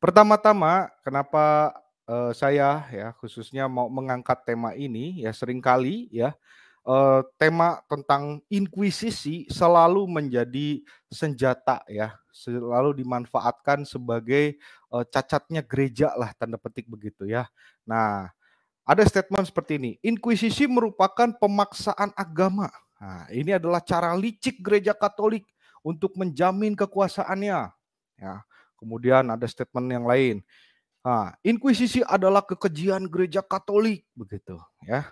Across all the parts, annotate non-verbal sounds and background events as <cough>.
Pertama-tama, kenapa uh, saya ya khususnya mau mengangkat tema ini ya seringkali ya uh, tema tentang inkuisisi selalu menjadi senjata ya selalu dimanfaatkan sebagai uh, cacatnya gereja lah tanda petik begitu ya. Nah ada statement seperti ini, inkuisisi merupakan pemaksaan agama. Nah, ini adalah cara licik gereja Katolik untuk menjamin kekuasaannya. Ya, Kemudian ada statement yang lain. Nah, inkuisisi adalah kekejian gereja Katolik begitu ya.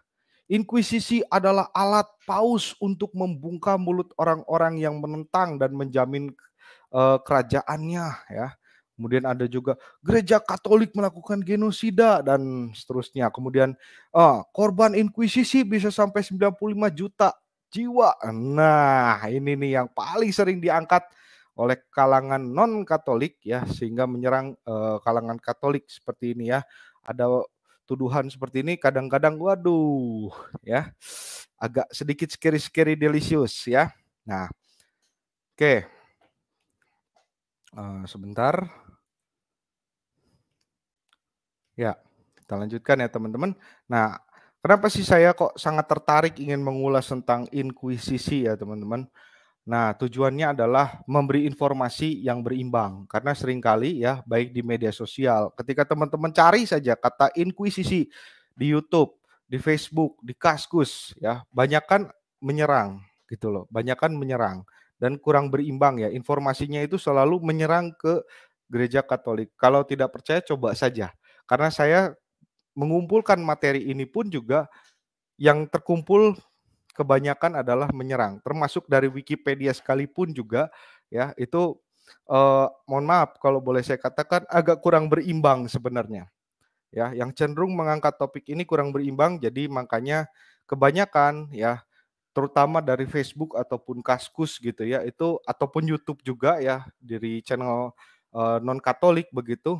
Inkuisisi adalah alat paus untuk membuka mulut orang-orang yang menentang dan menjamin uh, kerajaannya ya. Kemudian ada juga gereja Katolik melakukan genosida dan seterusnya. Kemudian uh, korban inkuisisi bisa sampai 95 juta jiwa. Nah, ini nih yang paling sering diangkat oleh kalangan non Katolik ya sehingga menyerang uh, kalangan Katolik seperti ini ya. Ada tuduhan seperti ini kadang-kadang waduh ya agak sedikit scary scary delicious ya. Nah, oke. Okay. Uh, eh, sebentar. Ya, kita lanjutkan ya teman-teman. Nah, kenapa sih saya kok sangat tertarik ingin mengulas tentang inkuisisi ya teman-teman? Nah, tujuannya adalah memberi informasi yang berimbang karena seringkali ya baik di media sosial ketika teman-teman cari saja kata inkuisisi di YouTube, di Facebook, di Kaskus ya, banyak kan menyerang gitu loh. Banyak kan menyerang dan kurang berimbang ya. Informasinya itu selalu menyerang ke gereja Katolik. Kalau tidak percaya coba saja. Karena saya mengumpulkan materi ini pun juga yang terkumpul kebanyakan adalah menyerang, termasuk dari Wikipedia sekalipun juga ya itu eh, mohon maaf kalau boleh saya katakan agak kurang berimbang sebenarnya ya yang cenderung mengangkat topik ini kurang berimbang jadi makanya kebanyakan ya terutama dari Facebook ataupun Kaskus gitu ya itu ataupun YouTube juga ya dari channel eh, non Katolik begitu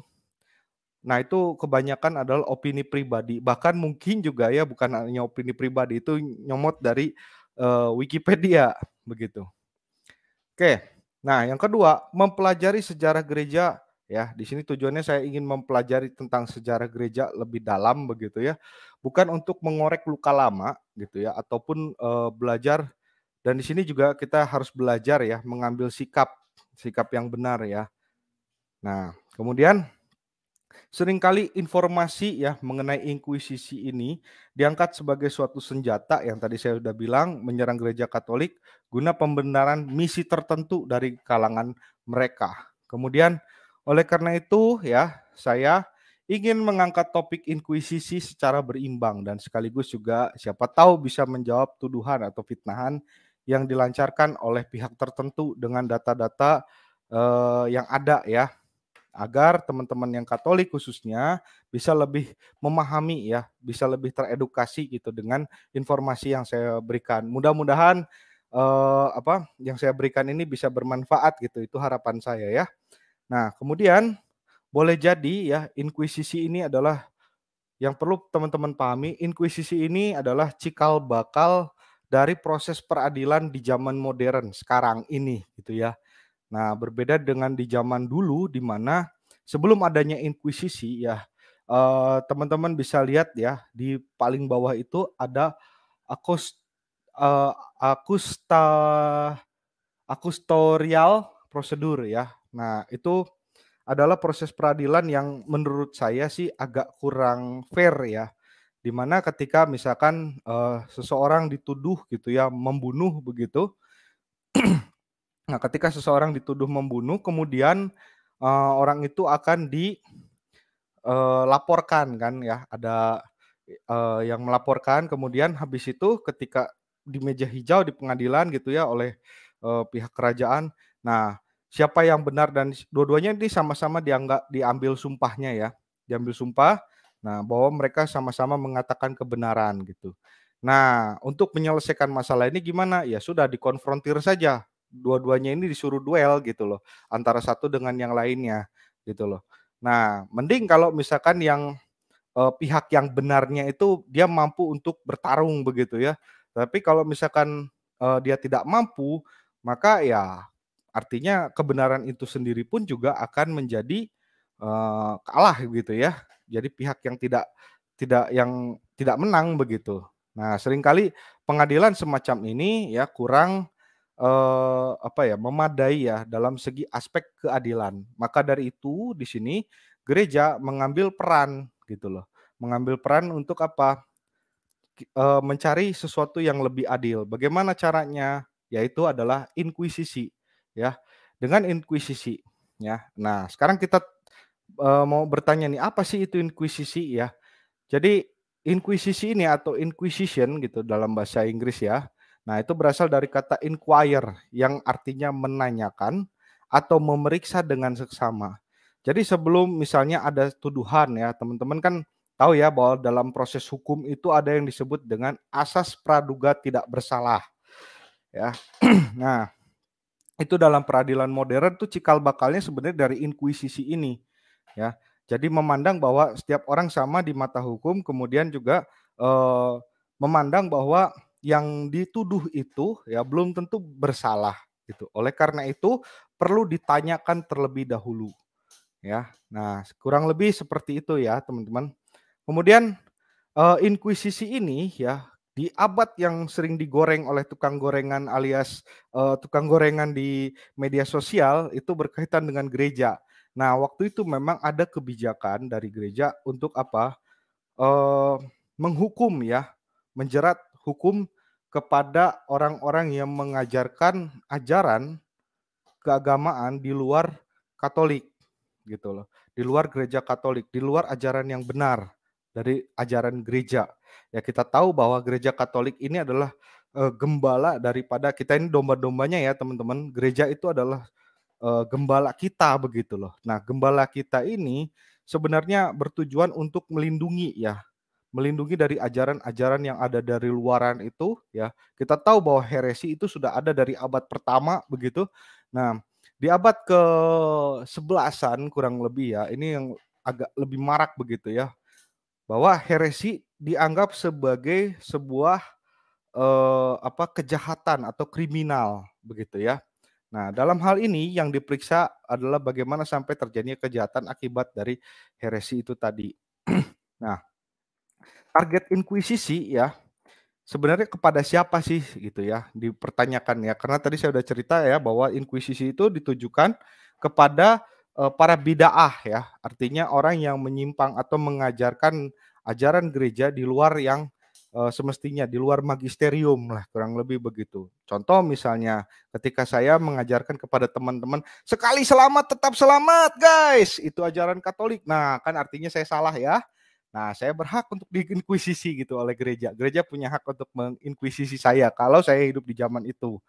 Nah, itu kebanyakan adalah opini pribadi. Bahkan mungkin juga ya bukan hanya opini pribadi itu nyomot dari uh, Wikipedia begitu. Oke. Nah, yang kedua, mempelajari sejarah gereja ya. Di sini tujuannya saya ingin mempelajari tentang sejarah gereja lebih dalam begitu ya. Bukan untuk mengorek luka lama gitu ya ataupun uh, belajar dan di sini juga kita harus belajar ya mengambil sikap sikap yang benar ya. Nah, kemudian Seringkali informasi ya mengenai inkuisisi ini diangkat sebagai suatu senjata yang tadi saya sudah bilang menyerang gereja Katolik guna pembenaran misi tertentu dari kalangan mereka. Kemudian oleh karena itu ya saya ingin mengangkat topik inkuisisi secara berimbang dan sekaligus juga siapa tahu bisa menjawab tuduhan atau fitnahan yang dilancarkan oleh pihak tertentu dengan data-data uh, yang ada ya agar teman-teman yang Katolik khususnya bisa lebih memahami ya, bisa lebih teredukasi gitu dengan informasi yang saya berikan. Mudah-mudahan eh, apa yang saya berikan ini bisa bermanfaat gitu. Itu harapan saya ya. Nah, kemudian boleh jadi ya inkuisisi ini adalah yang perlu teman-teman pahami, inkuisisi ini adalah cikal bakal dari proses peradilan di zaman modern sekarang ini gitu ya. Nah, berbeda dengan di zaman dulu di mana sebelum adanya inkuisisi ya eh, teman-teman eh, bisa lihat ya di paling bawah itu ada akust eh, akusta akustorial prosedur ya. Nah, itu adalah proses peradilan yang menurut saya sih agak kurang fair ya. di mana ketika misalkan eh, seseorang dituduh gitu ya membunuh begitu <clears throat> Nah, ketika seseorang dituduh membunuh, kemudian uh, orang itu akan dilaporkan eh, uh, kan ya, ada uh, yang melaporkan, kemudian habis itu ketika di meja hijau di pengadilan gitu ya oleh uh, pihak kerajaan. Nah, siapa yang benar dan dua-duanya ini sama-sama dianggap diambil sumpahnya ya, diambil sumpah. Nah, bahwa mereka sama-sama mengatakan kebenaran gitu. Nah, untuk menyelesaikan masalah ini gimana? Ya sudah dikonfrontir saja dua-duanya ini disuruh duel gitu loh antara satu dengan yang lainnya gitu loh. Nah, mending kalau misalkan yang eh, pihak yang benarnya itu dia mampu untuk bertarung begitu ya. Tapi kalau misalkan eh, dia tidak mampu, maka ya artinya kebenaran itu sendiri pun juga akan menjadi eh, kalah gitu ya. Jadi pihak yang tidak tidak yang tidak menang begitu. Nah, seringkali pengadilan semacam ini ya kurang eh, apa ya memadai ya dalam segi aspek keadilan. Maka dari itu di sini gereja mengambil peran gitu loh, mengambil peran untuk apa? Eh, mencari sesuatu yang lebih adil. Bagaimana caranya? Yaitu adalah inkuisisi ya dengan inkuisisi ya. Nah sekarang kita eh, mau bertanya nih apa sih itu inkuisisi ya? Jadi inkuisisi ini atau inquisition gitu dalam bahasa Inggris ya Nah, itu berasal dari kata inquire yang artinya menanyakan atau memeriksa dengan seksama. Jadi sebelum misalnya ada tuduhan ya, teman-teman kan tahu ya bahwa dalam proses hukum itu ada yang disebut dengan asas praduga tidak bersalah. Ya. <clears throat> nah, itu dalam peradilan modern tuh cikal bakalnya sebenarnya dari inkuisisi ini. Ya. Jadi memandang bahwa setiap orang sama di mata hukum, kemudian juga eh, memandang bahwa yang dituduh itu ya belum tentu bersalah gitu. Oleh karena itu perlu ditanyakan terlebih dahulu. Ya. Nah, kurang lebih seperti itu ya, teman-teman. Kemudian uh, inkuisisi ini ya di abad yang sering digoreng oleh tukang gorengan alias uh, tukang gorengan di media sosial itu berkaitan dengan gereja. Nah, waktu itu memang ada kebijakan dari gereja untuk apa? Uh, menghukum ya, menjerat hukum kepada orang-orang yang mengajarkan ajaran keagamaan di luar Katolik gitu loh, di luar gereja Katolik, di luar ajaran yang benar dari ajaran gereja. Ya kita tahu bahwa gereja Katolik ini adalah e, gembala daripada kita ini domba-dombanya ya teman-teman. Gereja itu adalah e, gembala kita begitu loh. Nah, gembala kita ini sebenarnya bertujuan untuk melindungi ya melindungi dari ajaran-ajaran yang ada dari luaran itu ya. Kita tahu bahwa heresi itu sudah ada dari abad pertama begitu. Nah, di abad ke sebelasan kurang lebih ya, ini yang agak lebih marak begitu ya. Bahwa heresi dianggap sebagai sebuah eh, apa kejahatan atau kriminal begitu ya. Nah, dalam hal ini yang diperiksa adalah bagaimana sampai terjadinya kejahatan akibat dari heresi itu tadi. <clears throat> nah, target inkuisisi ya sebenarnya kepada siapa sih gitu ya dipertanyakan ya karena tadi saya sudah cerita ya bahwa inkuisisi itu ditujukan kepada uh, para bidaah ya artinya orang yang menyimpang atau mengajarkan ajaran gereja di luar yang uh, semestinya di luar magisterium lah kurang lebih begitu contoh misalnya ketika saya mengajarkan kepada teman-teman sekali selamat tetap selamat guys itu ajaran Katolik nah kan artinya saya salah ya Nah, saya berhak untuk diinkuisisi gitu oleh gereja. Gereja punya hak untuk menginkuisisi saya kalau saya hidup di zaman itu.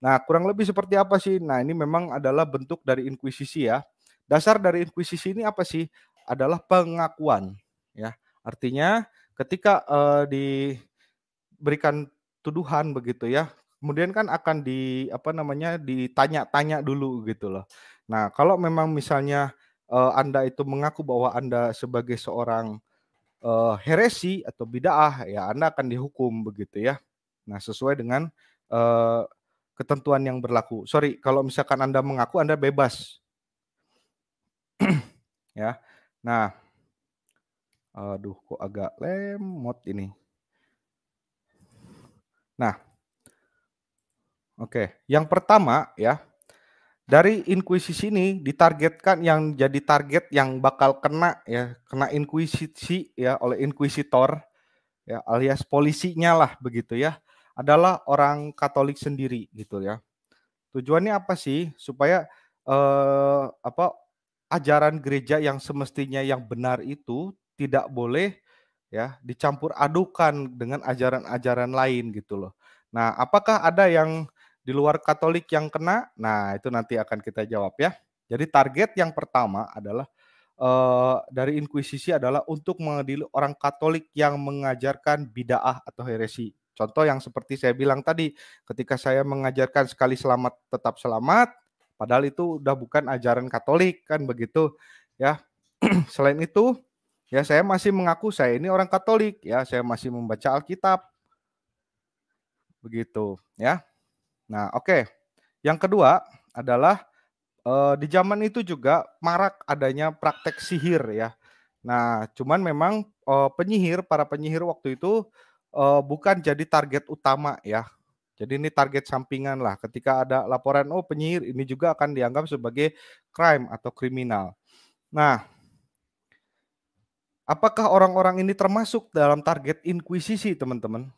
Nah, kurang lebih seperti apa sih? Nah, ini memang adalah bentuk dari inkuisisi ya. Dasar dari inkuisisi ini apa sih? Adalah pengakuan ya. Artinya ketika uh, diberikan tuduhan begitu ya, kemudian kan akan di apa namanya? ditanya-tanya dulu gitu loh. Nah, kalau memang misalnya eh, Anda itu mengaku bahwa Anda sebagai seorang uh, heresi atau bid'ah ya Anda akan dihukum begitu ya. Nah, sesuai dengan uh, ketentuan yang berlaku. Sorry, kalau misalkan Anda mengaku Anda bebas. <clears throat> ya. Nah, aduh kok agak lemot ini. Nah, oke, okay. yang pertama ya, dari inkuisisi ini ditargetkan yang jadi target yang bakal kena ya kena inkuisisi ya oleh inkuisitor ya alias polisinya lah begitu ya adalah orang Katolik sendiri gitu ya tujuannya apa sih supaya eh, apa ajaran gereja yang semestinya yang benar itu tidak boleh ya dicampur adukan dengan ajaran-ajaran lain gitu loh nah apakah ada yang di luar Katolik yang kena? Nah, itu nanti akan kita jawab ya. Jadi target yang pertama adalah uh, dari inkuisisi adalah untuk mengadili orang Katolik yang mengajarkan bid'ah atau heresi. Contoh yang seperti saya bilang tadi, ketika saya mengajarkan sekali selamat tetap selamat, padahal itu udah bukan ajaran Katolik kan begitu ya. <clears throat> Selain itu, ya saya masih mengaku saya ini orang Katolik ya, saya masih membaca Alkitab. Begitu ya. Nah, oke. Okay. Yang kedua adalah uh, di zaman itu juga marak adanya praktek sihir ya. Nah, cuman memang uh, penyihir, para penyihir waktu itu uh, bukan jadi target utama ya. Jadi ini target sampingan lah. Ketika ada laporan, oh penyihir ini juga akan dianggap sebagai crime atau kriminal. Nah, apakah orang-orang ini termasuk dalam target inkuisisi, teman-teman?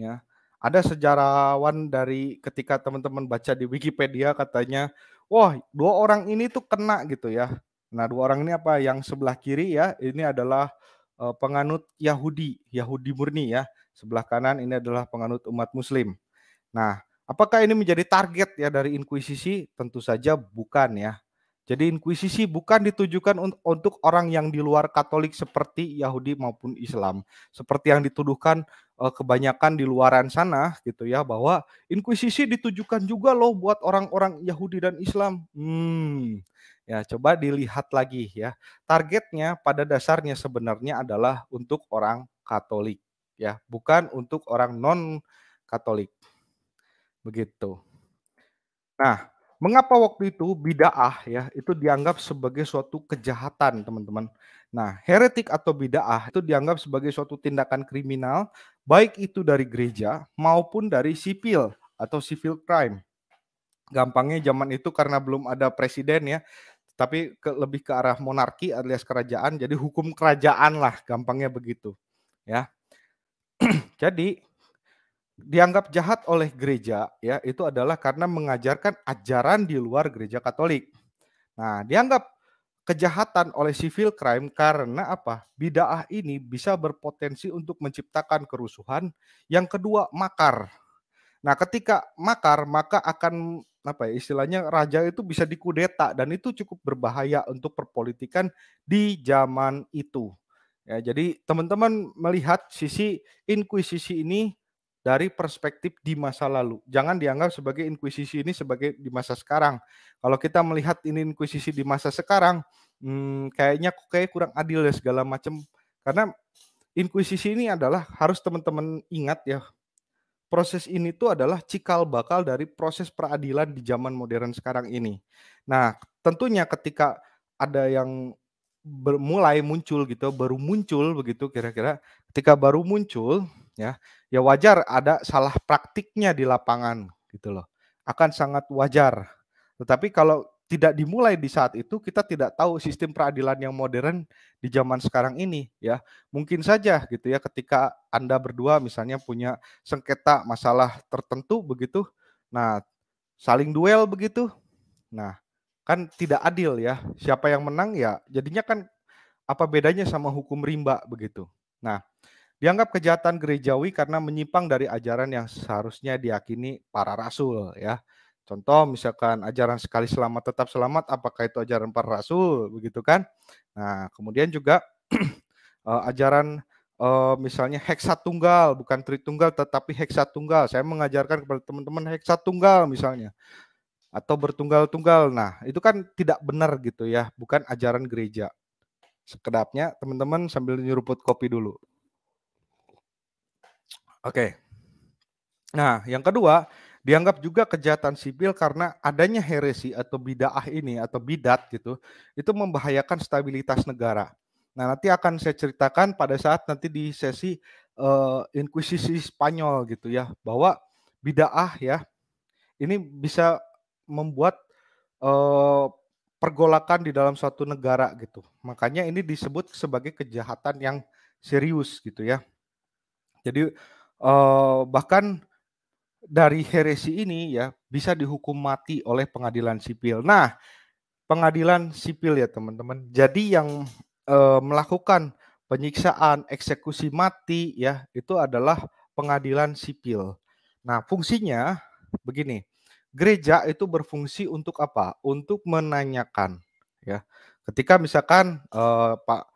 Ya, ada sejarawan dari ketika teman-teman baca di Wikipedia katanya, wah dua orang ini tuh kena gitu ya. Nah dua orang ini apa? Yang sebelah kiri ya ini adalah uh, penganut Yahudi, Yahudi murni ya. Sebelah kanan ini adalah penganut umat Muslim. Nah apakah ini menjadi target ya dari Inkuisisi? Tentu saja bukan ya. Jadi inkuisisi bukan ditujukan untuk orang yang di luar Katolik seperti Yahudi maupun Islam. Seperti yang dituduhkan eh, kebanyakan di luaran sana gitu ya bahwa inkuisisi ditujukan juga loh buat orang-orang Yahudi dan Islam. Hmm. Ya, coba dilihat lagi ya. Targetnya pada dasarnya sebenarnya adalah untuk orang Katolik ya, bukan untuk orang non Katolik. Begitu. Nah, Mengapa waktu itu bid'ah ya itu dianggap sebagai suatu kejahatan, teman-teman? Nah, heretik atau bid'ah itu dianggap sebagai suatu tindakan kriminal baik itu dari gereja maupun dari sipil atau civil crime. Gampangnya zaman itu karena belum ada presiden ya, tapi ke, lebih ke arah monarki alias kerajaan, jadi hukum kerajaan lah gampangnya begitu. Ya. <clears throat> jadi dianggap jahat oleh gereja ya itu adalah karena mengajarkan ajaran di luar gereja Katolik. Nah, dianggap kejahatan oleh civil crime karena apa? bid'ah ini bisa berpotensi untuk menciptakan kerusuhan, yang kedua makar. Nah, ketika makar maka akan apa ya istilahnya raja itu bisa dikudeta dan itu cukup berbahaya untuk perpolitikan di zaman itu. Ya, jadi teman-teman melihat sisi inkuisisi ini dari perspektif di masa lalu. Jangan dianggap sebagai inkuisisi ini sebagai di masa sekarang. Kalau kita melihat ini inkuisisi di masa sekarang, hmm, kayaknya kayak kurang adil ya segala macam. Karena inkuisisi ini adalah harus teman-teman ingat ya. Proses ini tuh adalah cikal bakal dari proses peradilan di zaman modern sekarang ini. Nah, tentunya ketika ada yang bermulai muncul gitu, baru muncul begitu kira-kira. Ketika baru muncul ya, ya wajar ada salah praktiknya di lapangan gitu loh. Akan sangat wajar. Tetapi kalau tidak dimulai di saat itu kita tidak tahu sistem peradilan yang modern di zaman sekarang ini ya mungkin saja gitu ya ketika anda berdua misalnya punya sengketa masalah tertentu begitu nah saling duel begitu nah kan tidak adil ya siapa yang menang ya jadinya kan apa bedanya sama hukum rimba begitu nah dianggap kejahatan gerejawi karena menyimpang dari ajaran yang seharusnya diakini para rasul ya. Contoh misalkan ajaran sekali selamat tetap selamat apakah itu ajaran para rasul begitu kan? Nah, kemudian juga <clears throat> eh, ajaran eh, misalnya misalnya tunggal bukan tri tunggal tetapi heksa tunggal Saya mengajarkan kepada teman-teman heksa tunggal misalnya atau bertunggal-tunggal. Nah, itu kan tidak benar gitu ya, bukan ajaran gereja. Sekedapnya teman-teman sambil nyeruput kopi dulu. Oke. Nah, yang kedua, dianggap juga kejahatan sipil karena adanya heresi atau bid'ah ini atau bidat gitu, itu membahayakan stabilitas negara. Nah, nanti akan saya ceritakan pada saat nanti di sesi uh, eh, inkuisisi Spanyol gitu ya, bahwa bid'ah ya ini bisa membuat uh, pergolakan di dalam suatu negara gitu. Makanya ini disebut sebagai kejahatan yang serius gitu ya. Jadi uh, bahkan dari heresi ini ya bisa dihukum mati oleh pengadilan sipil. Nah, pengadilan sipil ya teman-teman. Jadi yang eh, melakukan penyiksaan, eksekusi mati ya itu adalah pengadilan sipil. Nah, fungsinya begini. Gereja itu berfungsi untuk apa? Untuk menanyakan ya. Ketika misalkan eh, Pak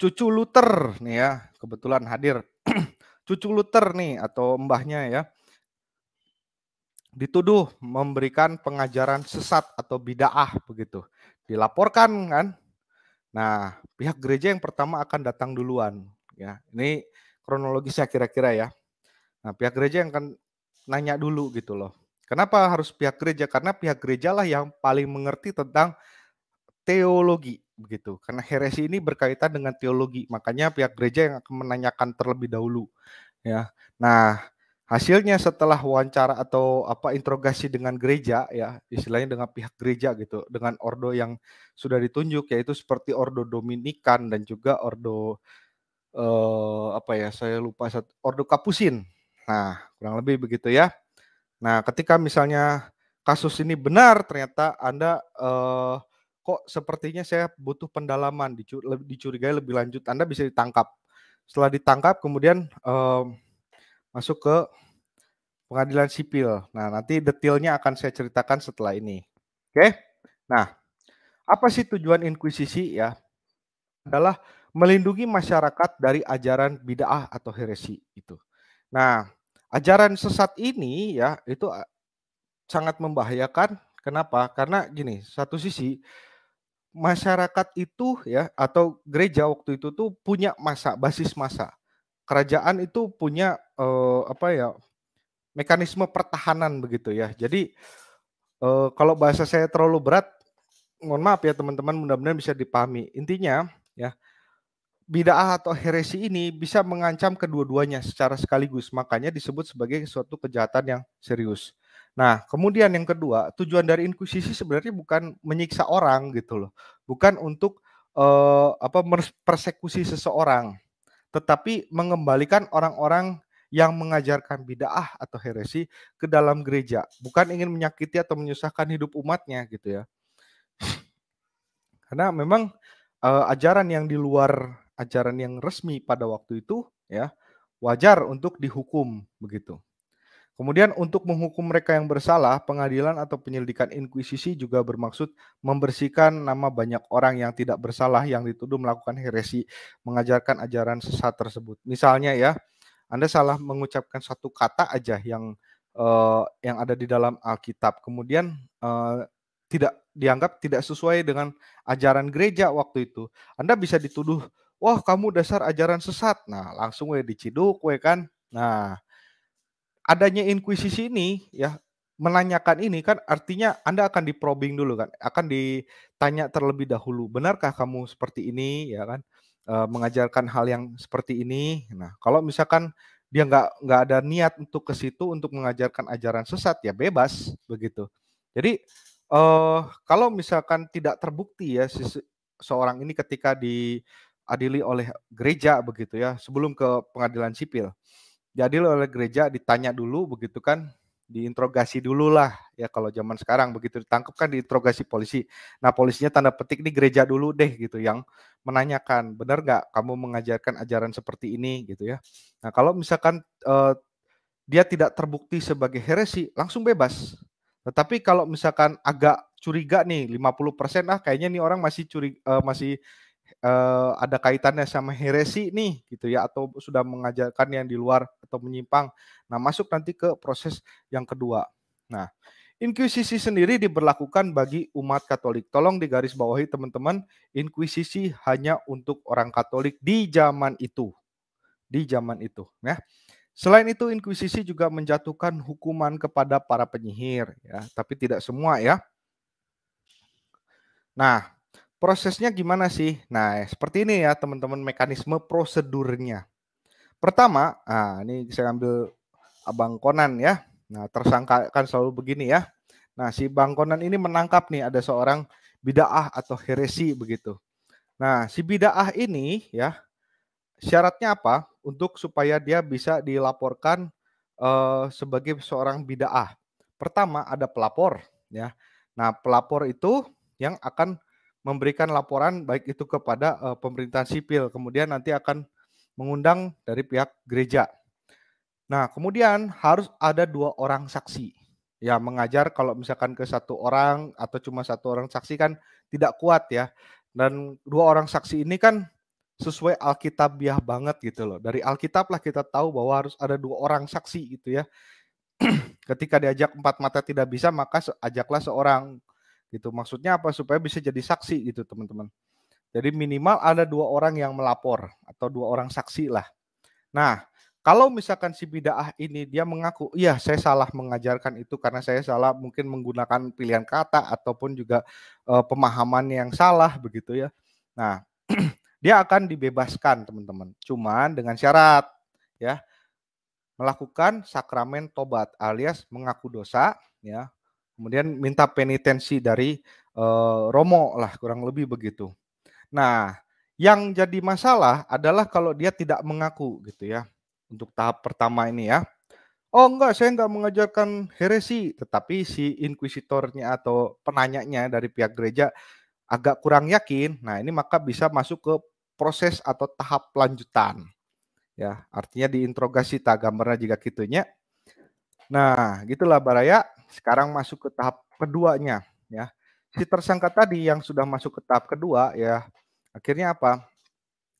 cucu Luther nih ya kebetulan hadir <clears throat> cucu Luther nih atau mbahnya ya dituduh memberikan pengajaran sesat atau bidaah begitu. Dilaporkan kan. Nah, pihak gereja yang pertama akan datang duluan ya. Ini kronologisnya kira-kira ya. Nah, pihak gereja yang akan nanya dulu gitu loh. Kenapa harus pihak gereja? Karena pihak gereja lah yang paling mengerti tentang teologi begitu. Karena heresi ini berkaitan dengan teologi, makanya pihak gereja yang akan menanyakan terlebih dahulu. Ya. Nah, hasilnya setelah wawancara atau apa interogasi dengan gereja ya, istilahnya dengan pihak gereja gitu, dengan ordo yang sudah ditunjuk yaitu seperti ordo dominikan dan juga ordo eh, apa ya, saya lupa ordo kapusin. Nah, kurang lebih begitu ya. Nah, ketika misalnya kasus ini benar ternyata Anda eh, kok sepertinya saya butuh pendalaman dicurigai lebih lanjut Anda bisa ditangkap setelah ditangkap kemudian eh, masuk ke pengadilan sipil nah nanti detailnya akan saya ceritakan setelah ini oke nah apa sih tujuan inkuisisi ya adalah melindungi masyarakat dari ajaran bid'ah atau heresi itu nah ajaran sesat ini ya itu eh, sangat membahayakan kenapa karena gini satu sisi masyarakat itu ya atau gereja waktu itu tuh punya masa basis masa kerajaan itu punya eh, apa ya mekanisme pertahanan begitu ya jadi eh, kalau bahasa saya terlalu berat mohon maaf ya teman-teman mudah-mudahan bisa dipahami intinya ya bid'ah atau heresi ini bisa mengancam kedua-duanya secara sekaligus makanya disebut sebagai suatu kejahatan yang serius Nah, kemudian yang kedua, tujuan dari inkuisisi sebenarnya bukan menyiksa orang gitu loh. Bukan untuk eh, apa persekusi seseorang, tetapi mengembalikan orang-orang yang mengajarkan bid'ah atau heresi ke dalam gereja, bukan ingin menyakiti atau menyusahkan hidup umatnya gitu ya. Karena memang eh, ajaran yang di luar ajaran yang resmi pada waktu itu ya wajar untuk dihukum begitu. Kemudian untuk menghukum mereka yang bersalah, pengadilan atau penyelidikan inkuisisi juga bermaksud membersihkan nama banyak orang yang tidak bersalah yang dituduh melakukan heresi, mengajarkan ajaran sesat tersebut. Misalnya ya, Anda salah mengucapkan satu kata aja yang uh, yang ada di dalam Alkitab. Kemudian uh, tidak dianggap tidak sesuai dengan ajaran gereja waktu itu. Anda bisa dituduh, "Wah, kamu dasar ajaran sesat." Nah, langsung we diciduk we kan. Nah, adanya inkuisisi ini ya menanyakan ini kan artinya Anda akan di probing dulu kan, akan ditanya terlebih dahulu, benarkah kamu seperti ini ya kan, e, mengajarkan hal yang seperti ini. Nah, kalau misalkan dia nggak nggak ada niat untuk ke situ untuk mengajarkan ajaran sesat ya bebas begitu. Jadi e, kalau misalkan tidak terbukti ya si, seorang ini ketika diadili oleh gereja begitu ya sebelum ke pengadilan sipil jadi oleh gereja ditanya dulu begitu kan diinterogasi dulu lah ya kalau zaman sekarang begitu ditangkap kan diinterogasi polisi nah polisinya tanda petik ini gereja dulu deh gitu yang menanyakan benar nggak kamu mengajarkan ajaran seperti ini gitu ya nah kalau misalkan eh, dia tidak terbukti sebagai heresi langsung bebas tetapi kalau misalkan agak curiga nih 50% ah kayaknya nih orang masih curi eh, masih uh, ada kaitannya sama heresi nih gitu ya atau sudah mengajarkan yang di luar atau menyimpang. Nah, masuk nanti ke proses yang kedua. Nah, inkuisisi sendiri diberlakukan bagi umat Katolik. Tolong digarisbawahi teman-teman, inkuisisi hanya untuk orang Katolik di zaman itu. Di zaman itu, ya. Selain itu, inkuisisi juga menjatuhkan hukuman kepada para penyihir, ya, tapi tidak semua ya. Nah, prosesnya gimana sih? Nah, seperti ini ya teman-teman mekanisme prosedurnya. Pertama, nah ini saya ambil Abang Konan ya. Nah, tersangka kan selalu begini ya. Nah, si Bang Konan ini menangkap nih ada seorang bid'ah atau heresi begitu. Nah, si bid'ah ini ya syaratnya apa? Untuk supaya dia bisa dilaporkan uh, sebagai seorang bid'ah. Pertama ada pelapor ya. Nah, pelapor itu yang akan memberikan laporan baik itu kepada uh, pemerintahan sipil, kemudian nanti akan mengundang dari pihak gereja. Nah, kemudian harus ada dua orang saksi. Ya, mengajar kalau misalkan ke satu orang atau cuma satu orang saksi kan tidak kuat ya. Dan dua orang saksi ini kan sesuai Alkitab ya banget gitu loh. Dari Alkitab lah kita tahu bahwa harus ada dua orang saksi gitu ya. <clears throat> Ketika diajak empat mata tidak bisa, maka ajaklah seorang gitu maksudnya apa supaya bisa jadi saksi gitu teman-teman jadi minimal ada dua orang yang melapor atau dua orang saksi lah nah kalau misalkan si bidaah ini dia mengaku, iya saya salah mengajarkan itu karena saya salah mungkin menggunakan pilihan kata ataupun juga e, pemahaman yang salah begitu ya. Nah, <clears throat> dia akan dibebaskan teman-teman. Cuman dengan syarat ya melakukan sakramen tobat alias mengaku dosa ya, Kemudian minta penitensi dari uh, Romo lah kurang lebih begitu. Nah, yang jadi masalah adalah kalau dia tidak mengaku gitu ya untuk tahap pertama ini ya. Oh enggak, saya enggak mengajarkan heresi, tetapi si Inquisitornya atau penanyanya dari pihak gereja agak kurang yakin. Nah, ini maka bisa masuk ke proses atau tahap lanjutan. Ya, artinya diinterogasi tak gambarnya jika kitunya. Nah, gitulah Baraya sekarang masuk ke tahap keduanya ya. Si tersangka tadi yang sudah masuk ke tahap kedua ya, akhirnya apa?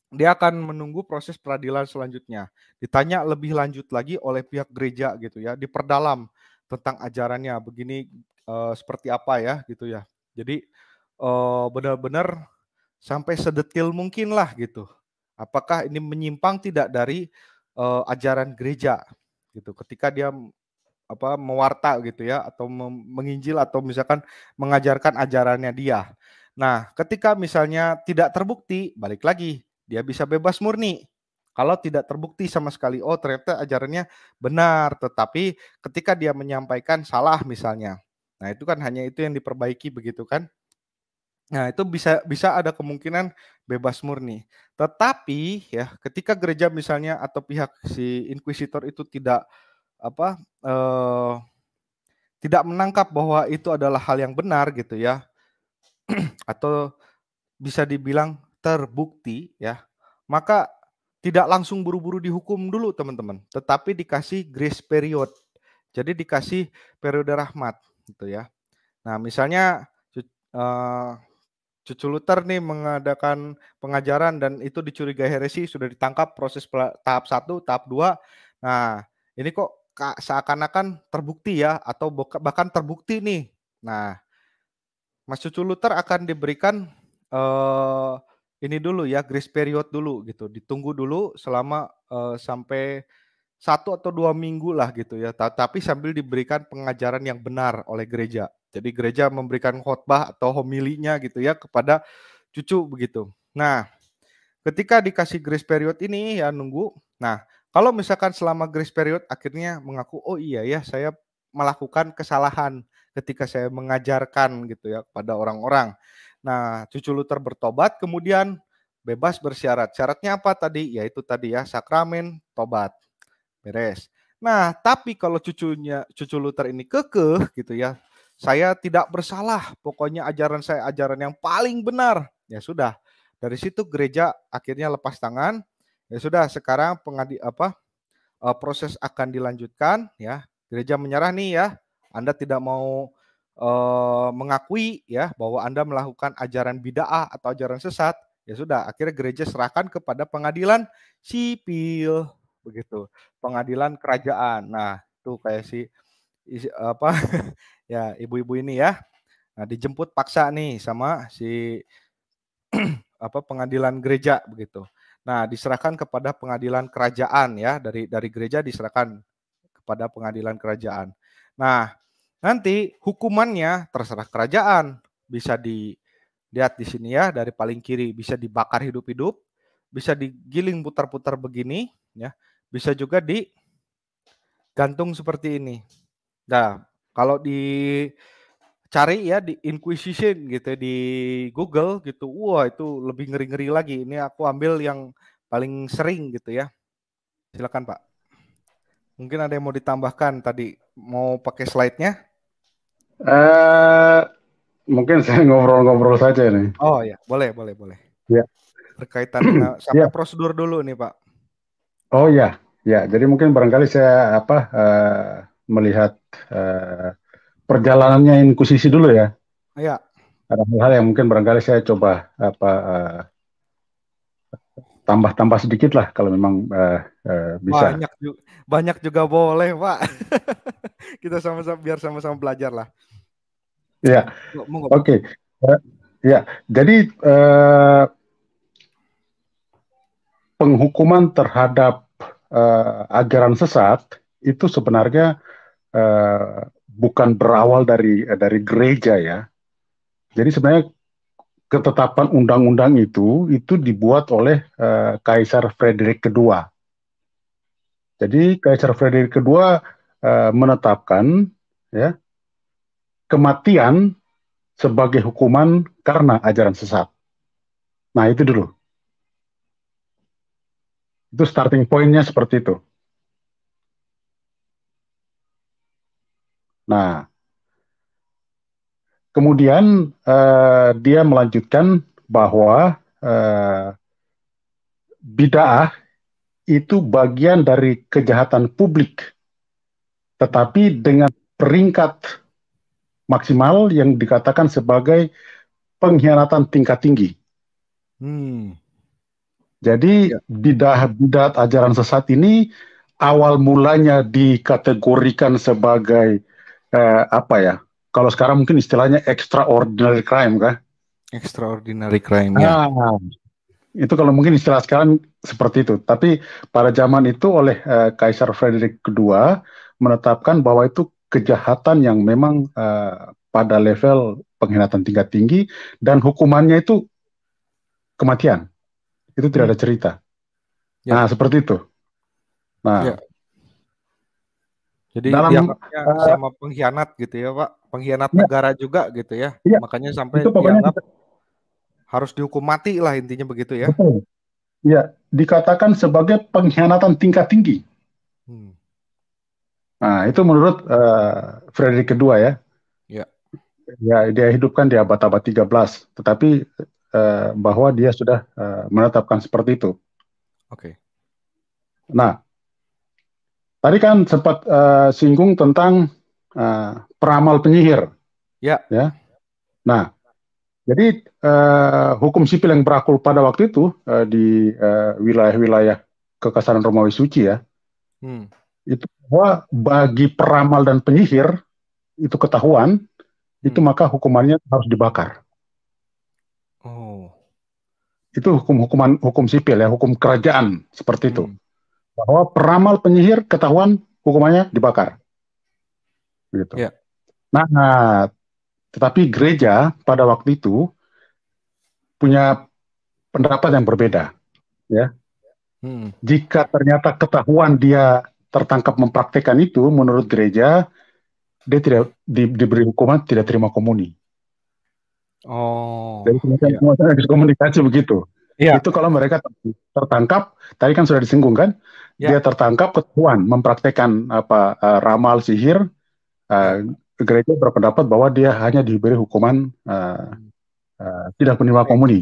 Dia akan menunggu proses peradilan selanjutnya. Ditanya lebih lanjut lagi oleh pihak gereja gitu ya, diperdalam tentang ajarannya begini eh, seperti apa ya gitu ya. Jadi eh, benar-benar sampai sedetil mungkin lah gitu. Apakah ini menyimpang tidak dari eh, ajaran gereja gitu. Ketika dia apa mewarta gitu ya atau menginjil atau misalkan mengajarkan ajarannya dia. Nah, ketika misalnya tidak terbukti, balik lagi dia bisa bebas murni. Kalau tidak terbukti sama sekali, oh ternyata ajarannya benar, tetapi ketika dia menyampaikan salah misalnya. Nah, itu kan hanya itu yang diperbaiki begitu kan? Nah, itu bisa bisa ada kemungkinan bebas murni. Tetapi ya ketika gereja misalnya atau pihak si inquisitor itu tidak apa eh, tidak menangkap bahwa itu adalah hal yang benar gitu ya <clears throat> atau bisa dibilang terbukti ya maka tidak langsung buru-buru dihukum dulu teman-teman tetapi dikasih grace period jadi dikasih periode rahmat gitu ya nah misalnya eh, cucu Luther nih mengadakan pengajaran dan itu dicurigai heresi sudah ditangkap proses tahap satu tahap dua Nah, ini kok seakan-akan terbukti ya atau bahkan terbukti nih. Nah, Mas Cucu Luther akan diberikan eh, ini dulu ya grace period dulu gitu, ditunggu dulu selama eh, sampai satu atau dua minggu lah gitu ya. Tapi sambil diberikan pengajaran yang benar oleh gereja. Jadi gereja memberikan khotbah atau homilinya gitu ya kepada cucu begitu. Nah, ketika dikasih grace period ini ya nunggu. Nah, kalau misalkan selama grace period akhirnya mengaku, oh iya ya saya melakukan kesalahan ketika saya mengajarkan gitu ya kepada orang-orang. Nah, cucu Luther bertobat kemudian bebas bersyarat. Syaratnya apa tadi? Ya itu tadi ya sakramen tobat. Beres. Nah, tapi kalau cucunya cucu Luther ini kekeh gitu ya, saya tidak bersalah. Pokoknya ajaran saya ajaran yang paling benar. Ya sudah. Dari situ gereja akhirnya lepas tangan, Ya sudah, sekarang pengadi apa uh, proses akan dilanjutkan ya. Gereja menyerah nih ya. Anda tidak mau uh, mengakui ya bahwa Anda melakukan ajaran bid'ah atau ajaran sesat. Ya sudah, akhirnya gereja serahkan kepada pengadilan sipil begitu. Pengadilan kerajaan. Nah, tuh kayak si isi, apa <laughs> ya ibu-ibu ini ya. Nah, dijemput paksa nih sama si <clears throat> apa pengadilan gereja begitu. Nah, diserahkan kepada pengadilan kerajaan ya, dari dari gereja diserahkan kepada pengadilan kerajaan. Nah, nanti hukumannya terserah kerajaan. Bisa di lihat di sini ya dari paling kiri bisa dibakar hidup-hidup, bisa digiling putar-putar begini ya, bisa juga digantung seperti ini. Nah, kalau di cari ya di Inquisition gitu di Google gitu. Wah, itu lebih ngeri-ngeri lagi. Ini aku ambil yang paling sering gitu ya. Silakan, Pak. Mungkin ada yang mau ditambahkan tadi mau pakai slide-nya? Eh uh, mungkin saya ngobrol-ngobrol saja nih. Oh ya, boleh, boleh, boleh. Ya. Berkaitan dengan <clears throat> ya. prosedur dulu nih, Pak. Oh ya, ya. Jadi mungkin barangkali saya apa uh, melihat uh, perjalanannya inkuisisi dulu ya. Iya. Ada hal-hal yang mungkin barangkali saya coba apa eh, tambah-tambah uh, sedikit lah kalau memang uh, uh, bisa. Banyak juga, banyak juga boleh pak. <laughs> Kita sama-sama biar sama-sama belajar lah. Iya. Oke. Okay. Uh, ya, jadi uh, penghukuman terhadap uh, ajaran sesat itu sebenarnya uh, bukan berawal dari eh, dari gereja ya. Jadi sebenarnya ketetapan undang-undang itu itu dibuat oleh uh, Kaisar Frederick II. Jadi Kaisar Frederick II uh, eh, menetapkan ya kematian sebagai hukuman karena ajaran sesat. Nah, itu dulu. Itu starting point-nya seperti itu. Nah, kemudian uh, dia melanjutkan bahwa eh, bid'ah itu bagian dari kejahatan publik, tetapi dengan peringkat maksimal yang dikatakan sebagai pengkhianatan tingkat tinggi. Hmm. Jadi ya. bidah-bidat ajaran sesat ini awal mulanya dikategorikan sebagai eh, apa ya? Kalau sekarang mungkin istilahnya extraordinary crime kah? Extraordinary crime ya. Nah, itu kalau mungkin istilah sekarang seperti itu. Tapi pada zaman itu oleh eh, Kaisar Frederick II menetapkan bahwa itu kejahatan yang memang eh, pada level pengkhianatan tingkat tinggi dan hukumannya itu kematian. Itu tidak ada hmm. cerita. Ya. Nah, seperti itu. Nah, ya. Jadi dalam, uh, sama pengkhianat gitu ya Pak, pengkhianat iya, negara juga gitu ya. Iya, Makanya sampai itu dianggap kita, harus dihukum mati lah intinya begitu ya. Betul. Ya, dikatakan sebagai pengkhianatan tingkat tinggi. Hmm. Nah, itu menurut uh, Frederick kedua ya. Ya. Ya, dia hidupkan di abad-abad 13, tetapi uh, bahwa dia sudah uh, menetapkan seperti itu. Oke. Okay. Nah, Tadi kan sempat uh, singgung tentang uh, peramal penyihir. Ya. Ya. Nah, jadi uh, hukum sipil yang berlaku pada waktu itu uh, di wilayah-wilayah uh, kekasaran Romawi Suci ya, hmm. itu bahwa bagi peramal dan penyihir itu ketahuan, hmm. itu maka hukumannya harus dibakar. Oh. Itu hukum hukuman hukum sipil ya, hukum kerajaan seperti hmm. itu bahwa peramal penyihir ketahuan hukumannya dibakar. Gitu. Ya. Nah, nah, tetapi gereja pada waktu itu punya pendapat yang berbeda, ya. Hmm. Jika ternyata ketahuan dia tertangkap mempraktekkan itu, menurut gereja dia tidak di, diberi hukuman tidak terima komuni. Oh. jadi iya. komunikasi begitu. Ya. Itu kalau mereka tertangkap, tadi kan sudah disinggung kan, ya. dia tertangkap ketahuan mempraktekkan apa uh, ramal sihir, uh, gereja berpendapat bahwa dia hanya diberi hukuman uh, uh, tidak menerima komuni.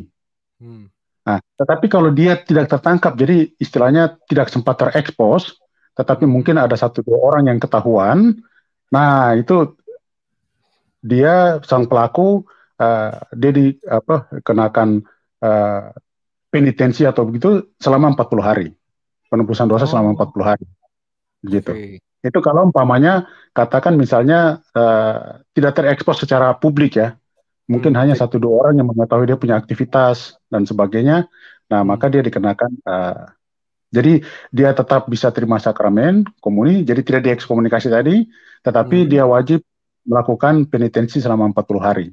Hmm. Nah, tetapi kalau dia tidak tertangkap, jadi istilahnya tidak sempat terekspos, tetapi hmm. mungkin ada satu dua orang yang ketahuan, nah itu dia sang pelaku uh, dia di apa kenakan penitensi atau begitu selama 40 hari. Penebusan dosa oh. selama 40 hari. Begitu. Okay. Itu kalau umpamanya katakan misalnya uh, tidak terekspos secara publik ya. Mungkin hmm. hanya satu dua orang yang mengetahui dia punya aktivitas dan sebagainya. Nah, hmm. maka dia dikenakan uh, jadi dia tetap bisa terima sakramen komuni, jadi tidak diekskomunikasi tadi, tetapi hmm. dia wajib melakukan penitensi selama 40 hari.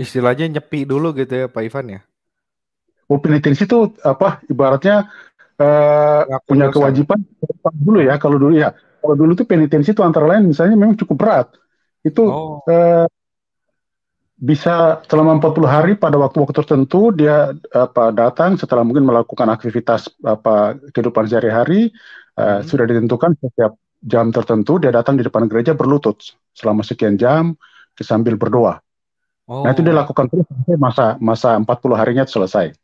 Istilahnya nyepi dulu gitu ya Pak Ivan ya? penitensi itu apa ibaratnya uh, ya, punya kewajiban dulu ya kalau dulu ya kalau dulu tuh penitensi itu antara lain misalnya memang cukup berat itu oh. uh, bisa selama 40 hari pada waktu-waktu tertentu dia apa datang setelah mungkin melakukan aktivitas apa kehidupan sehari-hari uh, hmm. sudah ditentukan setiap jam tertentu dia datang di depan gereja berlutut selama sekian jam sambil berdoa. Oh. Nah itu dia oh. lakukan terus sampai masa masa 40 harinya selesai.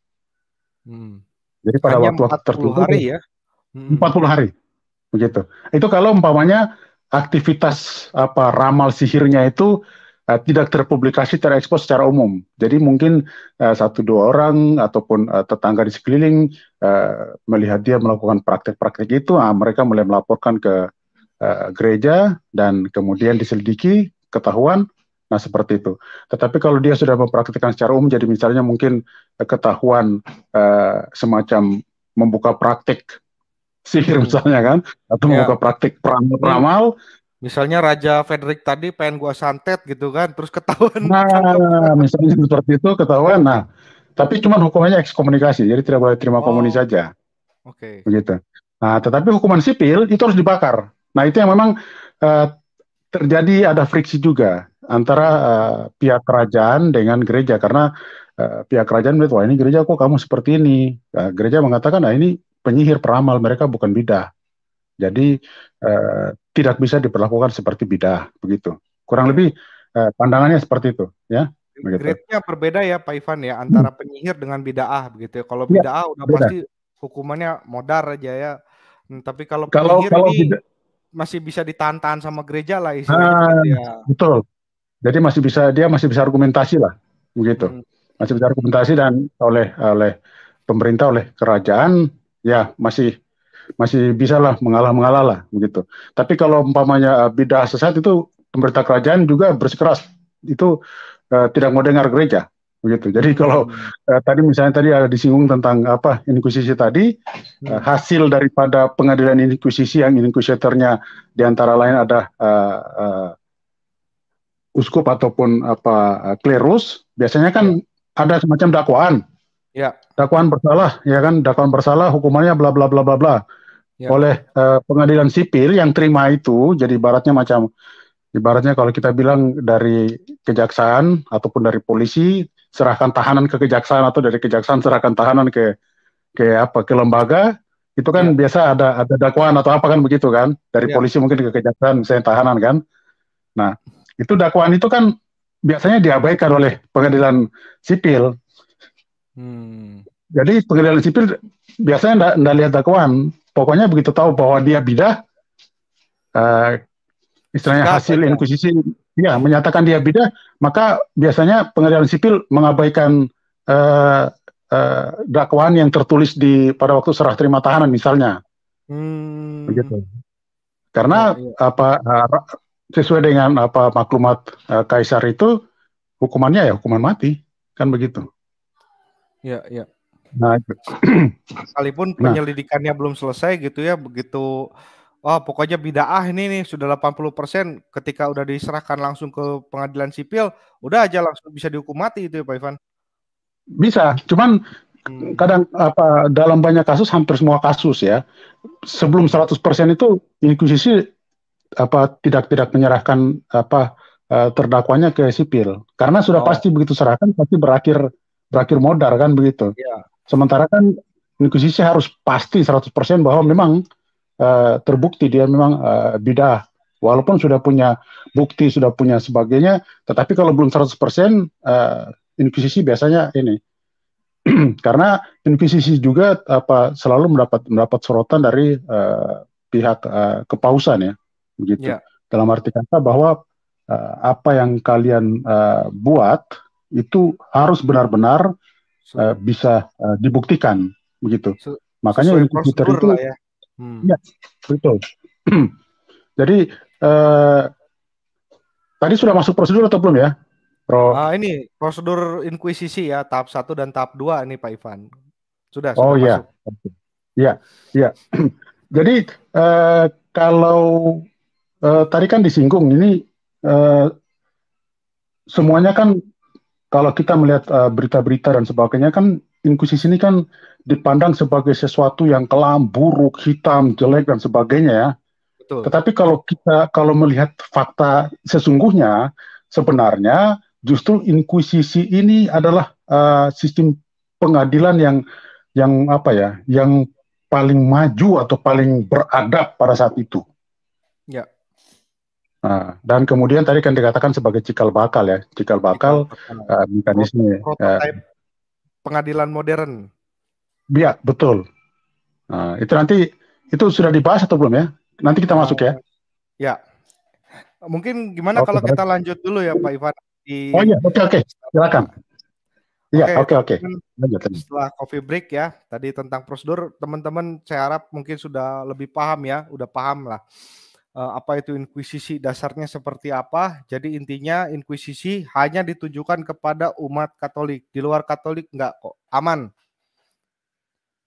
Hmm. Jadi pada waktu-waktu tertentu hari ya. Hmm. 40 hari. Begitu. Itu kalau umpamanya aktivitas apa ramal sihirnya itu uh, tidak terpublikasi terekspos secara umum. Jadi mungkin uh, satu dua orang ataupun uh, tetangga di sekeliling uh, melihat dia melakukan praktek-praktek itu, uh, mereka mulai melaporkan ke uh, gereja dan kemudian diselidiki, ketahuan Nah, seperti itu. Tetapi kalau dia sudah mempraktikkan secara umum, jadi misalnya mungkin eh, ketahuan uh, semacam membuka praktik sihir hmm. misalnya kan, atau ya. membuka praktik peramal-peramal. Misalnya Raja Frederick tadi pengen gua santet gitu kan, terus ketahuan. Nah, misalnya seperti itu ketahuan. Nah, tapi cuma hukumannya ekskomunikasi, jadi tidak boleh terima oh. komuni saja. Oke. Okay. Begitu. Nah, tetapi hukuman sipil itu harus dibakar. Nah, itu yang memang uh, terjadi ada friksi juga antara uh, pihak kerajaan dengan gereja karena uh, pihak kerajaan melihat wah ini gereja kok kamu seperti ini uh, gereja mengatakan nah ini penyihir peramal mereka bukan bidah jadi uh, tidak bisa diperlakukan seperti bidah begitu kurang lebih uh, pandangannya seperti itu ya gereja berbeda ya Pak Ivan ya antara penyihir dengan bid'ah begitu ya. kalau iya, bid'ah ya, udah beda. pasti hukumannya modar aja ya hmm, tapi kalau, kalau penyihir kalau ini, masih bisa ditantang sama gereja lah isinya. Ah, gitu ya. Betul, jadi masih bisa dia masih bisa argumentasi lah, begitu. Hmm. Masih bisa argumentasi dan oleh oleh pemerintah oleh kerajaan ya masih masih bisa lah mengalah mengalah lah begitu. Tapi kalau umpamanya eh, bidah sesat itu pemerintah kerajaan juga bersikeras itu eh, tidak mau dengar gereja begitu. Jadi hmm. kalau eh, tadi misalnya tadi ada disinggung tentang apa inkuisisi tadi eh, hmm. hasil daripada pengadilan inkuisisi yang inkuisitornya diantara lain ada eh, eh, uskup ataupun apa klerus eh, biasanya kan yeah. ada semacam dakwaan. Yeah. Dakwaan bersalah, ya kan? Dakwaan bersalah hukumannya bla bla bla bla bla. Ya. Oleh uh, pengadilan sipil yang terima itu jadi baratnya macam ibaratnya kalau kita bilang dari kejaksaan ataupun dari polisi serahkan tahanan ke kejaksaan atau dari kejaksaan serahkan tahanan ke ke apa ke lembaga itu kan ya. biasa ada ada dakwaan atau apa kan begitu kan dari ya. polisi mungkin ke kejaksaan misalnya tahanan kan nah itu dakwaan itu kan biasanya diabaikan oleh pengadilan sipil. Hmm. Jadi pengadilan sipil biasanya tidak lihat dakwaan. Pokoknya begitu tahu bahwa dia bidah, uh, istilahnya hasil inkuisisi, ya menyatakan dia bidah, maka biasanya pengadilan sipil mengabaikan uh, uh, dakwaan yang tertulis di pada waktu serah terima tahanan misalnya. Hmm. Begitu. Karena ya, ya. apa sesuai dengan apa maklumat uh, kaisar itu hukumannya ya hukuman mati kan begitu. Ya ya. Nah, <clears throat> sekalipun nah. penyelidikannya nah. belum selesai gitu ya begitu oh pokoknya bid'ah ini nih sudah 80% persen ketika udah diserahkan langsung ke pengadilan sipil, udah aja langsung bisa dihukum mati itu ya Pak Ivan. Bisa, cuman hmm. kadang apa dalam banyak kasus hampir semua kasus ya. Sebelum 100% persen itu inkuisisi apa tidak tidak menyerahkan apa eh, terdakwanya ke sipil karena sudah oh. pasti begitu serahkan pasti berakhir berakhir modar kan begitu. Yeah. Sementara kan inkuisisi harus pasti 100% bahwa memang uh, terbukti dia memang uh, bidah walaupun sudah punya bukti sudah punya sebagainya tetapi kalau belum 100% uh, inkuisisi biasanya ini <clears throat> karena inkuisisi juga apa selalu mendapat mendapat sorotan dari uh, pihak uh, kepausan ya begitu. Yeah. Dalam arti kata bahwa uh, apa yang kalian uh, buat itu harus benar-benar uh, bisa uh, dibuktikan begitu. Se Makanya inkubator itu ya. Hmm. ya betul. <clears throat> Jadi uh, tadi sudah masuk prosedur atau belum ya? Pro... uh, ah, ini prosedur inkuisisi ya tahap satu dan tahap dua ini Pak Ivan. Sudah, sudah Oh iya. Iya, iya. <clears throat> Jadi uh, kalau Eh, tadi kan disinggung ini uh, semuanya kan kalau kita melihat eh, berita-berita uh, dan sebagainya kan inkuisisi ini kan dipandang sebagai sesuatu yang kelam, buruk, hitam, jelek dan sebagainya ya. Betul. Tetapi kalau kita kalau melihat fakta sesungguhnya sebenarnya justru inkuisisi ini adalah uh, sistem pengadilan yang yang apa ya, yang paling maju atau paling beradab pada saat itu. Ya. Nah, dan kemudian tadi kan dikatakan sebagai cikal bakal ya, cikal bakal uh, mekanisme uh, pengadilan modern. Iya, betul. Nah, itu nanti itu sudah dibahas atau belum ya? Nanti kita masuk ya. Ya. Mungkin gimana kalau kita lanjut dulu ya Pak Ivan di Oh iya, oke oke. Silakan. Iya, oke oke. Lanjut. Setelah coffee break ya, tadi tentang prosedur teman-teman saya harap mungkin sudah lebih paham ya, udah paham lah. Eh, apa itu inkuisisi dasarnya seperti apa. Jadi intinya inkuisisi hanya ditujukan kepada umat Katolik. Di luar Katolik enggak kok, aman.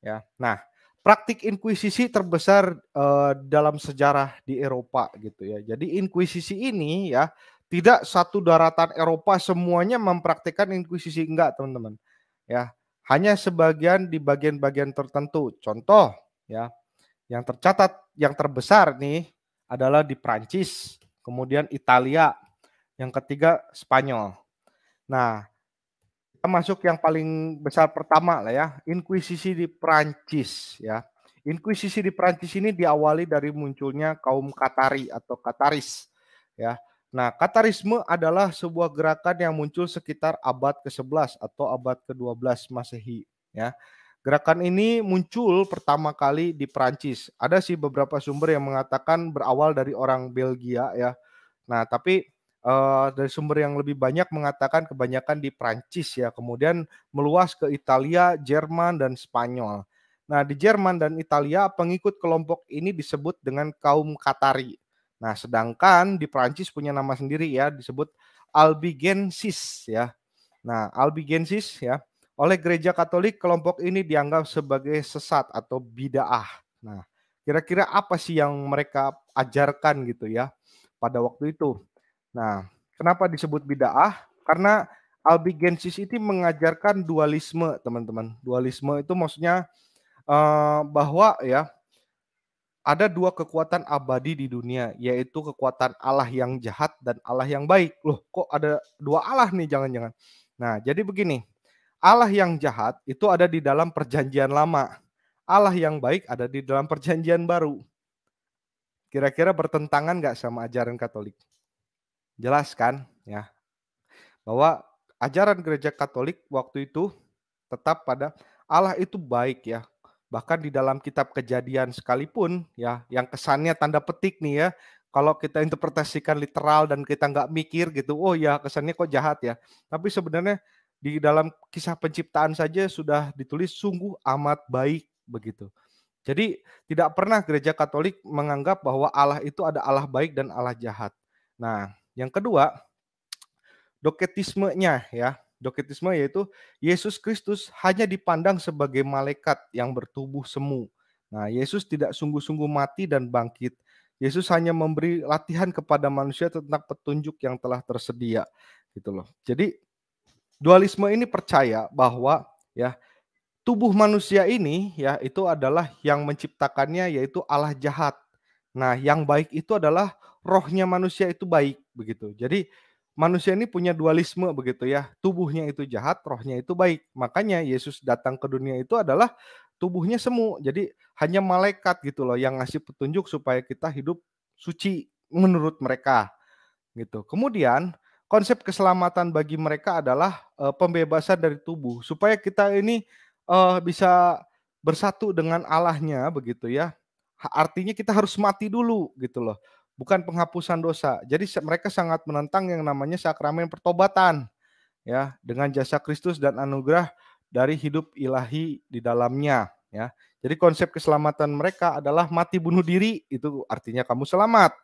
Ya. Nah, praktik inkuisisi terbesar uh, dalam sejarah di Eropa gitu ya. Jadi inkuisisi ini ya tidak satu daratan Eropa semuanya mempraktikkan inkuisisi enggak, teman-teman. Ya, hanya sebagian di bagian-bagian tertentu. Contoh ya, yang tercatat yang terbesar nih adalah di Prancis, kemudian Italia, yang ketiga Spanyol. Nah, kita masuk yang paling besar pertama lah ya, Inquisisi di Prancis ya. Inquisisi di Prancis ini diawali dari munculnya kaum Katari atau Kataris ya. Nah, Katarisme adalah sebuah gerakan yang muncul sekitar abad ke-11 atau abad ke-12 Masehi ya. Gerakan ini muncul pertama kali di Prancis. Ada sih beberapa sumber yang mengatakan berawal dari orang Belgia ya. Nah, tapi uh, dari sumber yang lebih banyak mengatakan kebanyakan di Prancis ya. Kemudian meluas ke Italia, Jerman dan Spanyol. Nah, di Jerman dan Italia pengikut kelompok ini disebut dengan kaum Katari. Nah, sedangkan di Prancis punya nama sendiri ya, disebut Albigensis ya. Nah, Albigensis ya oleh gereja Katolik, kelompok ini dianggap sebagai sesat atau bid'ah. Nah, kira-kira apa sih yang mereka ajarkan gitu ya pada waktu itu? Nah, kenapa disebut bid'ah? Karena Albigensis itu mengajarkan dualisme, teman-teman. Dualisme itu maksudnya uh, bahwa ya ada dua kekuatan abadi di dunia, yaitu kekuatan Allah yang jahat dan Allah yang baik. Loh, kok ada dua Allah nih? Jangan-jangan. Nah, jadi begini, Allah yang jahat itu ada di dalam perjanjian lama. Allah yang baik ada di dalam perjanjian baru. Kira-kira bertentangan nggak sama ajaran Katolik? Jelaskan Ya. Bahwa ajaran gereja Katolik waktu itu tetap pada Allah itu baik ya. Bahkan di dalam kitab kejadian sekalipun ya, yang kesannya tanda petik nih ya, kalau kita interpretasikan literal dan kita nggak mikir gitu, oh ya kesannya kok jahat ya. Tapi sebenarnya di dalam kisah penciptaan saja sudah ditulis sungguh amat baik begitu. Jadi tidak pernah gereja Katolik menganggap bahwa Allah itu ada Allah baik dan Allah jahat. Nah, yang kedua doketismenya ya. Doketisme yaitu Yesus Kristus hanya dipandang sebagai malaikat yang bertubuh semu. Nah, Yesus tidak sungguh-sungguh mati dan bangkit. Yesus hanya memberi latihan kepada manusia tentang petunjuk yang telah tersedia gitu loh. Jadi Dualisme ini percaya bahwa ya tubuh manusia ini ya itu adalah yang menciptakannya yaitu Allah jahat. Nah, yang baik itu adalah rohnya manusia itu baik begitu. Jadi manusia ini punya dualisme begitu ya. Tubuhnya itu jahat, rohnya itu baik. Makanya Yesus datang ke dunia itu adalah tubuhnya semu. Jadi hanya malaikat gitu loh yang ngasih petunjuk supaya kita hidup suci menurut mereka gitu. Kemudian konsep keselamatan bagi mereka adalah uh, pembebasan dari tubuh supaya kita ini uh, bisa bersatu dengan Allahnya begitu ya. Artinya kita harus mati dulu gitu loh. Bukan penghapusan dosa. Jadi mereka sangat menentang yang namanya sakramen pertobatan ya dengan jasa Kristus dan anugerah dari hidup ilahi di dalamnya ya. Jadi konsep keselamatan mereka adalah mati bunuh diri itu artinya kamu selamat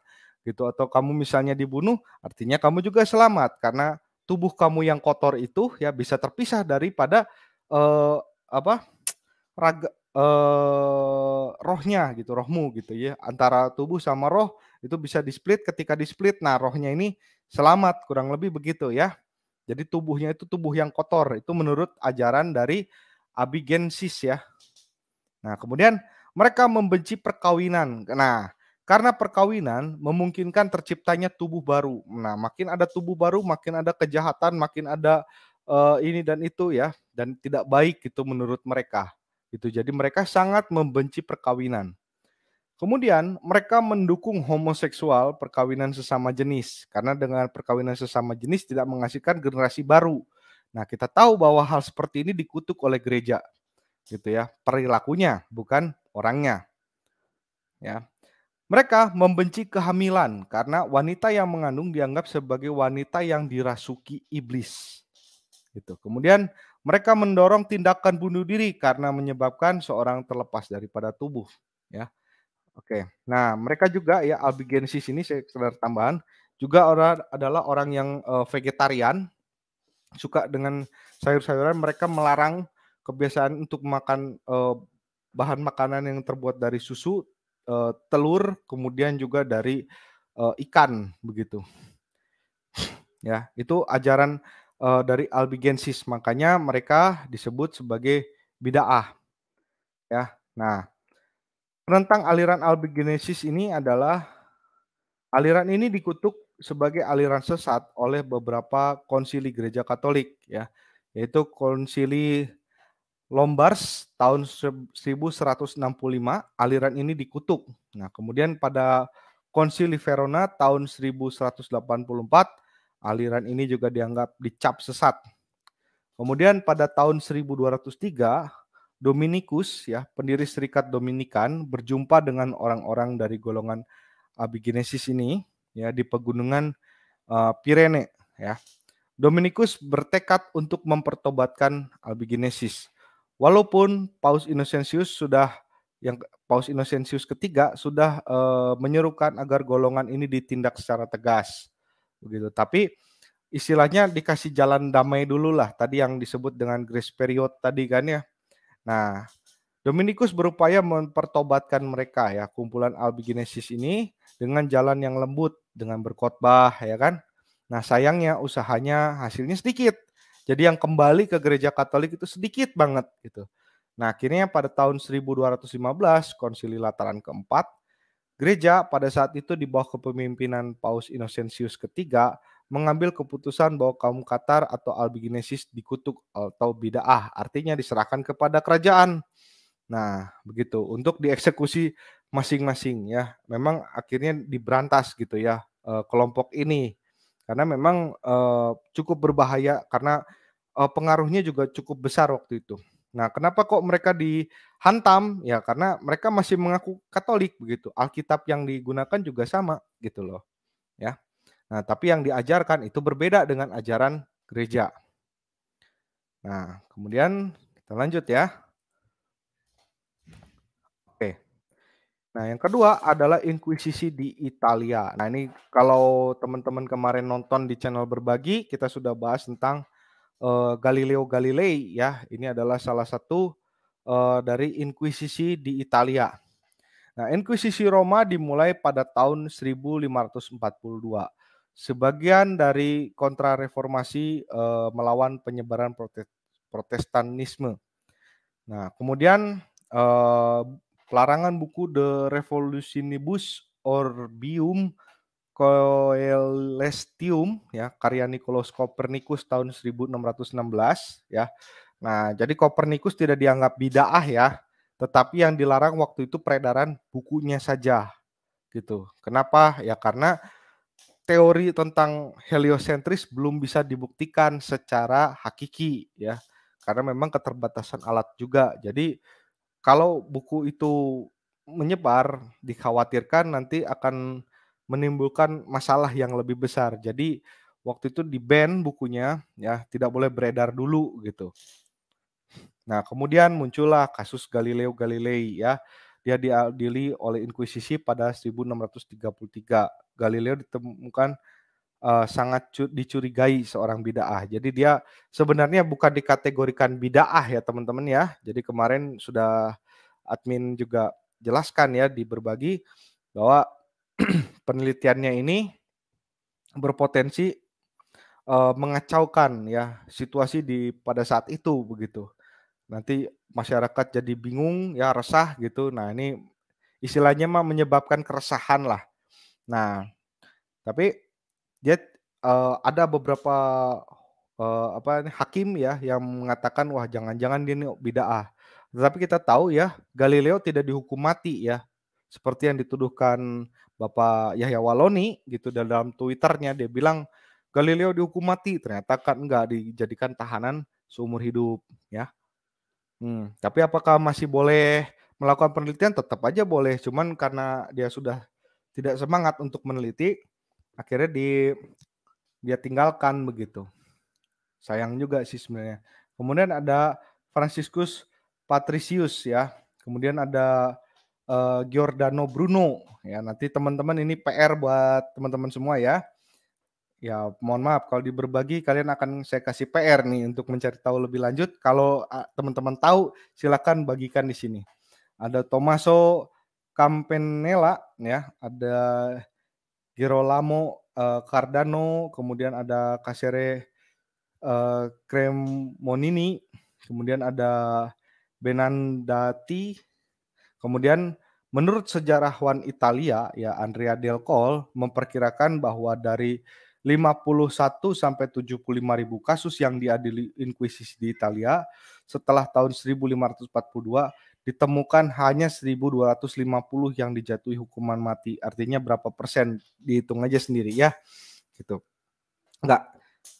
gitu atau kamu misalnya dibunuh artinya kamu juga selamat karena tubuh kamu yang kotor itu ya bisa terpisah daripada eh, apa raga eh, rohnya gitu rohmu gitu ya antara tubuh sama roh itu bisa di split ketika di split nah rohnya ini selamat kurang lebih begitu ya jadi tubuhnya itu tubuh yang kotor itu menurut ajaran dari Abigensis ya nah kemudian mereka membenci perkawinan nah karena perkawinan memungkinkan terciptanya tubuh baru. Nah, makin ada tubuh baru, makin ada kejahatan, makin ada uh, ini dan itu ya, dan tidak baik itu menurut mereka. Itu jadi mereka sangat membenci perkawinan. Kemudian mereka mendukung homoseksual perkawinan sesama jenis karena dengan perkawinan sesama jenis tidak menghasilkan generasi baru. Nah, kita tahu bahwa hal seperti ini dikutuk oleh gereja. Gitu ya, perilakunya bukan orangnya. Ya. Mereka membenci kehamilan karena wanita yang mengandung dianggap sebagai wanita yang dirasuki iblis. Gitu. Kemudian mereka mendorong tindakan bunuh diri karena menyebabkan seorang terlepas daripada tubuh, ya. Oke. Nah, mereka juga ya albigensis ini sekedar tambahan juga orang adalah orang yang uh, vegetarian suka dengan sayur-sayuran mereka melarang kebiasaan untuk makan uh, bahan makanan yang terbuat dari susu uh, telur, kemudian juga dari uh, ikan begitu. <laughs> ya, itu ajaran uh, dari Albigensis, makanya mereka disebut sebagai bidaah Ya. Nah, rentang aliran Albigensis ini adalah aliran ini dikutuk sebagai aliran sesat oleh beberapa konsili gereja Katolik ya, yaitu konsili Lombards tahun 1165 aliran ini dikutuk. Nah, kemudian pada Konsili Verona tahun 1184 aliran ini juga dianggap dicap sesat. Kemudian pada tahun 1203 Dominicus ya pendiri Serikat Dominikan berjumpa dengan orang-orang dari golongan Abigenesis ini ya di pegunungan uh, Pirene ya. Dominicus bertekad untuk mempertobatkan Albigenesis. Walaupun Paus Innocentius sudah yang Paus Innocentius ketiga sudah e, menyerukan agar golongan ini ditindak secara tegas, begitu. Tapi istilahnya dikasih jalan damai dulu lah. Tadi yang disebut dengan grace period tadi kan ya. Nah, Dominikus berupaya mempertobatkan mereka ya kumpulan Albigenesis ini dengan jalan yang lembut dengan berkhotbah ya kan. Nah sayangnya usahanya hasilnya sedikit jadi yang kembali ke gereja Katolik itu sedikit banget gitu. Nah, akhirnya pada tahun 1215 Konsili Lataran keempat, gereja pada saat itu di bawah kepemimpinan Paus Innocentius ketiga mengambil keputusan bahwa kaum Qatar atau Albigenesis dikutuk atau bidaah, artinya diserahkan kepada kerajaan. Nah, begitu untuk dieksekusi masing-masing ya. Memang akhirnya diberantas gitu ya eh, kelompok ini karena memang uh, cukup berbahaya karena uh, pengaruhnya juga cukup besar waktu itu. Nah, kenapa kok mereka dihantam? Ya karena mereka masih mengaku Katolik begitu. Alkitab yang digunakan juga sama gitu loh. Ya. Nah, tapi yang diajarkan itu berbeda dengan ajaran gereja. Nah, kemudian kita lanjut ya. Nah, yang kedua adalah Inkuisisi di Italia. Nah, ini kalau teman-teman kemarin nonton di channel berbagi, kita sudah bahas tentang uh, Galileo Galilei ya. Ini adalah salah satu uh, dari Inkuisisi di Italia. Nah, Inkuisisi Roma dimulai pada tahun 1542. Sebagian dari kontrareformasi uh, melawan penyebaran Protestanisme. Nah, kemudian uh, Pelarangan buku The Revolutionibus Orbium Coelestium ya karya Nicolaus Copernicus tahun 1616 ya. Nah, jadi Copernicus tidak dianggap bid'ah ya, tetapi yang dilarang waktu itu peredaran bukunya saja gitu. Kenapa? Ya karena teori tentang heliosentris belum bisa dibuktikan secara hakiki ya. Karena memang keterbatasan alat juga. Jadi kalau buku itu menyebar, dikhawatirkan nanti akan menimbulkan masalah yang lebih besar. Jadi waktu itu di ban bukunya, ya tidak boleh beredar dulu gitu. Nah kemudian muncullah kasus Galileo Galilei ya. Dia diadili oleh Inkuisisi pada 1633. Galileo ditemukan uh, sangat dicurigai seorang bid'ah, Jadi dia sebenarnya bukan dikategorikan bid'ah ya teman-teman ya. Jadi kemarin sudah admin juga jelaskan ya di berbagi bahwa <clears throat> penelitiannya ini berpotensi uh, mengacaukan ya situasi di pada saat itu begitu. Nanti masyarakat jadi bingung ya resah gitu. Nah, ini istilahnya mah menyebabkan keresahan lah. Nah, tapi dia uh, ada beberapa uh, apa hakim ya yang mengatakan wah jangan-jangan dia ini bid'ah. Tetapi kita tahu ya Galileo tidak dihukum mati ya seperti yang dituduhkan Bapak Yahya Waloni gitu dalam twitternya dia bilang Galileo dihukum mati ternyata kan enggak dijadikan tahanan seumur hidup ya. Hmm, tapi apakah masih boleh melakukan penelitian tetap aja boleh cuman karena dia sudah tidak semangat untuk meneliti akhirnya di dia tinggalkan begitu. Sayang juga sih sebenarnya. Kemudian ada Franciscus Patricius ya. Kemudian ada uh, Giordano Bruno ya. Nanti teman-teman ini PR buat teman-teman semua ya. Ya, mohon maaf kalau diberbagi kalian akan saya kasih PR nih untuk mencari tahu lebih lanjut. Kalau teman-teman tahu silakan bagikan di sini. Ada Tommaso Campanella ya, ada Girolamo uh, Cardano, kemudian ada Casere uh, eh, Cremonini, kemudian ada Benandati, kemudian menurut sejarawan Italia ya Andrea Del Col memperkirakan bahwa dari 51 sampai 75 ribu kasus yang diadili inkuisisi di Italia setelah tahun 1542 ditemukan hanya 1250 yang dijatuhi hukuman mati. Artinya berapa persen dihitung aja sendiri ya. Gitu. Enggak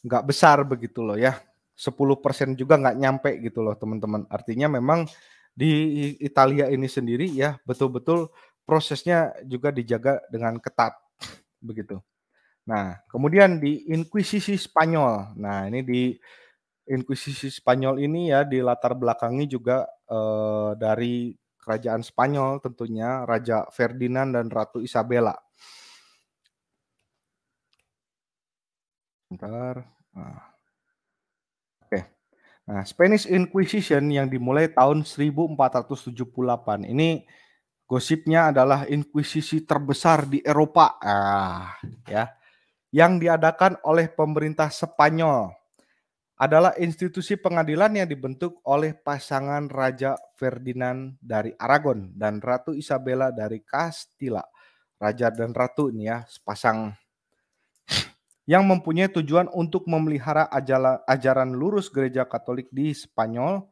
enggak besar begitu loh ya. 10% juga enggak nyampe gitu loh teman-teman. Artinya memang di Italia ini sendiri ya betul-betul prosesnya juga dijaga dengan ketat begitu. Nah, kemudian di Inquisisi Spanyol. Nah, ini di Inquisisi Spanyol ini ya di latar belakangnya juga uh, dari kerajaan Spanyol tentunya Raja Ferdinand dan Ratu Isabella. Bentar. Nah. Oke. Nah, Spanish Inquisition yang dimulai tahun 1478. Ini gosipnya adalah inkuisisi terbesar di Eropa. Ah, ya. Yang diadakan oleh pemerintah Spanyol adalah institusi pengadilan yang dibentuk oleh pasangan Raja Ferdinand dari Aragon dan Ratu Isabella dari Castilla. Raja dan Ratu ini ya, sepasang yang mempunyai tujuan untuk memelihara ajaran lurus gereja Katolik di Spanyol,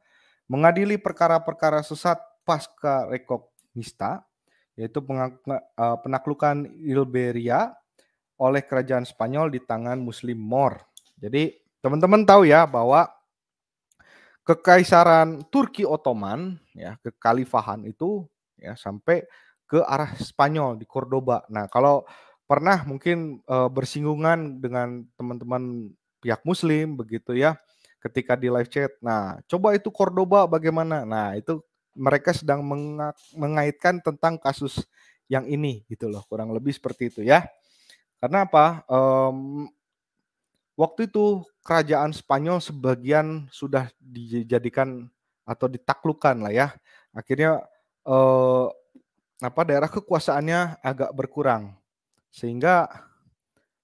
mengadili perkara-perkara sesat pasca rekognista, yaitu eh, penaklukan Ilberia oleh kerajaan Spanyol di tangan Muslim Moor. Jadi Teman-teman tahu ya bahwa kekaisaran Turki Ottoman ya kekhalifahan itu ya sampai ke arah Spanyol di Cordoba. Nah, kalau pernah mungkin e, bersinggungan dengan teman-teman pihak muslim begitu ya ketika di live chat. Nah, coba itu Cordoba bagaimana? Nah, itu mereka sedang mengaitkan tentang kasus yang ini gitu loh, kurang lebih seperti itu ya. Karena apa? Um, Waktu itu kerajaan Spanyol sebagian sudah dijadikan atau ditaklukkan lah ya. Akhirnya eh, apa daerah kekuasaannya agak berkurang. Sehingga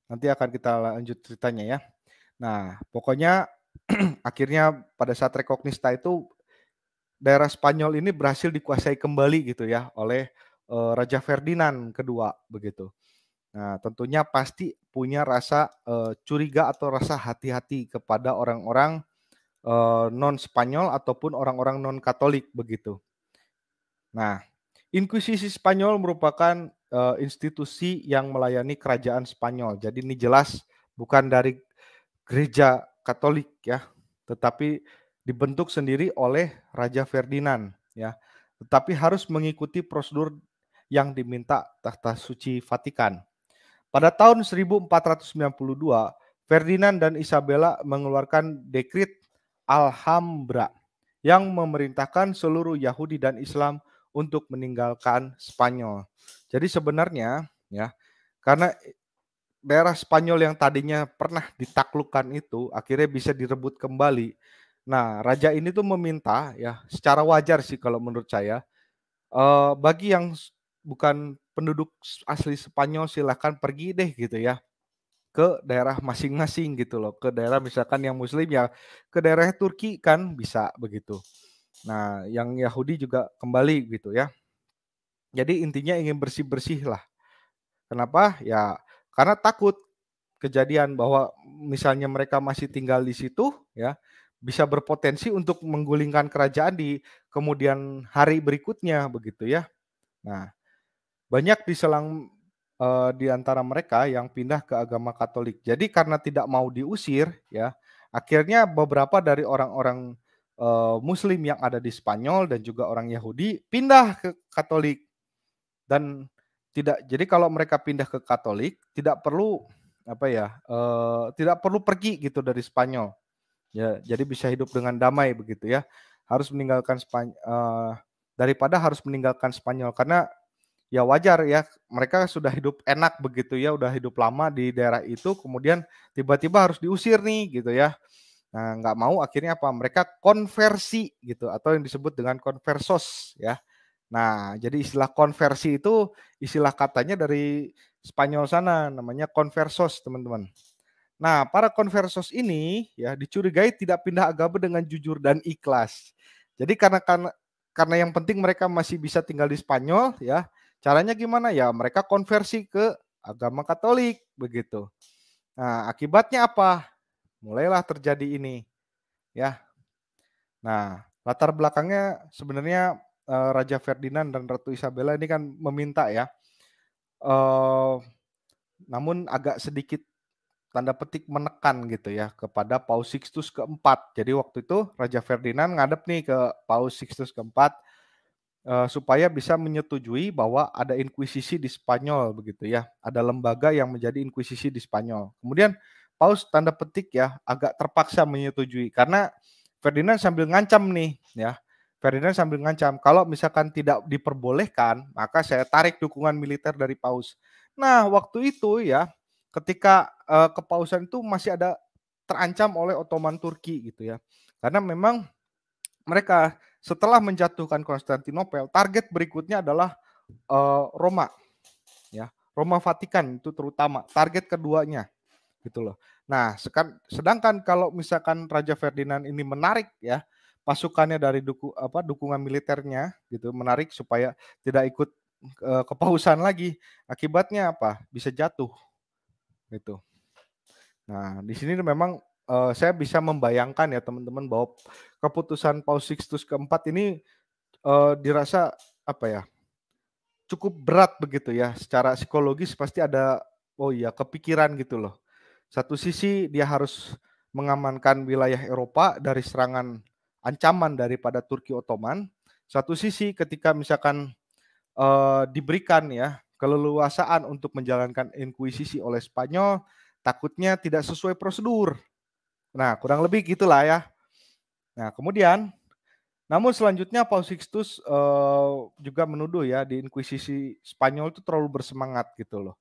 nanti akan kita lanjut ceritanya ya. Nah, pokoknya <clears throat> akhirnya pada saat Rekognista itu daerah Spanyol ini berhasil dikuasai kembali gitu ya oleh eh, Raja Ferdinand kedua begitu. Nah, tentunya pasti punya rasa uh, curiga atau rasa hati-hati kepada orang-orang uh, eh, non Spanyol ataupun orang-orang non Katolik begitu. Nah, Inkuisisi Spanyol merupakan uh, institusi yang melayani kerajaan Spanyol. Jadi ini jelas bukan dari gereja Katolik ya, tetapi dibentuk sendiri oleh Raja Ferdinand ya. Tetapi harus mengikuti prosedur yang diminta tahta suci Vatikan. Pada tahun 1492, Ferdinand dan Isabella mengeluarkan dekrit Alhambra yang memerintahkan seluruh Yahudi dan Islam untuk meninggalkan Spanyol. Jadi sebenarnya ya, karena daerah Spanyol yang tadinya pernah ditaklukkan itu akhirnya bisa direbut kembali. Nah, raja ini tuh meminta ya secara wajar sih kalau menurut saya eh, bagi yang bukan penduduk asli Spanyol silahkan pergi deh gitu ya ke daerah masing-masing gitu loh ke daerah misalkan yang Muslim ya ke daerah Turki kan bisa begitu nah yang Yahudi juga kembali gitu ya jadi intinya ingin bersih-bersih lah kenapa ya karena takut kejadian bahwa misalnya mereka masih tinggal di situ ya bisa berpotensi untuk menggulingkan kerajaan di kemudian hari berikutnya begitu ya nah banyak di selang uh, eh, di antara mereka yang pindah ke agama Katolik. Jadi karena tidak mau diusir ya, akhirnya beberapa dari orang-orang uh, muslim yang ada di Spanyol dan juga orang Yahudi pindah ke Katolik. Dan tidak jadi kalau mereka pindah ke Katolik tidak perlu apa ya uh, tidak perlu pergi gitu dari Spanyol ya jadi bisa hidup dengan damai begitu ya harus meninggalkan Spanyol uh, daripada harus meninggalkan Spanyol karena ya wajar ya mereka sudah hidup enak begitu ya udah hidup lama di daerah itu kemudian tiba-tiba harus diusir nih gitu ya nah nggak mau akhirnya apa mereka konversi gitu atau yang disebut dengan konversos ya nah jadi istilah konversi itu istilah katanya dari Spanyol sana namanya konversos teman-teman nah para konversos ini ya dicurigai tidak pindah agama dengan jujur dan ikhlas jadi karena karena karena yang penting mereka masih bisa tinggal di Spanyol ya Caranya gimana ya? Mereka konversi ke agama Katolik begitu. Nah, akibatnya apa? Mulailah terjadi ini. Ya. Nah, latar belakangnya sebenarnya eh, Raja Ferdinand dan Ratu Isabella ini kan meminta ya. Eh namun agak sedikit tanda petik menekan gitu ya kepada Paus Sixtus keempat. Jadi waktu itu Raja Ferdinand ngadep nih ke Paus Sixtus keempat Eh, supaya bisa menyetujui bahwa ada inkuisisi di Spanyol begitu ya. Ada lembaga yang menjadi inkuisisi di Spanyol. Kemudian Paus tanda petik ya agak terpaksa menyetujui karena Ferdinand sambil ngancam nih ya. Ferdinand sambil ngancam kalau misalkan tidak diperbolehkan maka saya tarik dukungan militer dari Paus. Nah, waktu itu ya ketika uh, kepausan itu masih ada terancam oleh Ottoman Turki gitu ya. Karena memang mereka setelah menjatuhkan Konstantinopel, target berikutnya adalah uh, Roma, ya Roma Vatikan itu terutama target keduanya, gitu loh. Nah, sedangkan kalau misalkan Raja Ferdinand ini menarik ya pasukannya dari duku apa dukungan militernya gitu menarik supaya tidak ikut uh, kepausan lagi akibatnya apa bisa jatuh gitu nah di sini memang uh, saya bisa membayangkan ya teman-teman bahwa keputusan Paus Sixtus keempat ini uh, dirasa apa ya cukup berat begitu ya secara psikologis pasti ada oh iya kepikiran gitu loh satu sisi dia harus mengamankan wilayah Eropa dari serangan ancaman daripada Turki Ottoman satu sisi ketika misalkan uh, diberikan ya keleluasaan untuk menjalankan inkuisisi oleh Spanyol takutnya tidak sesuai prosedur nah kurang lebih gitulah ya Nah, kemudian namun selanjutnya Paus Sixtus uh, juga menuduh ya di Inquisisi Spanyol itu terlalu bersemangat gitu loh.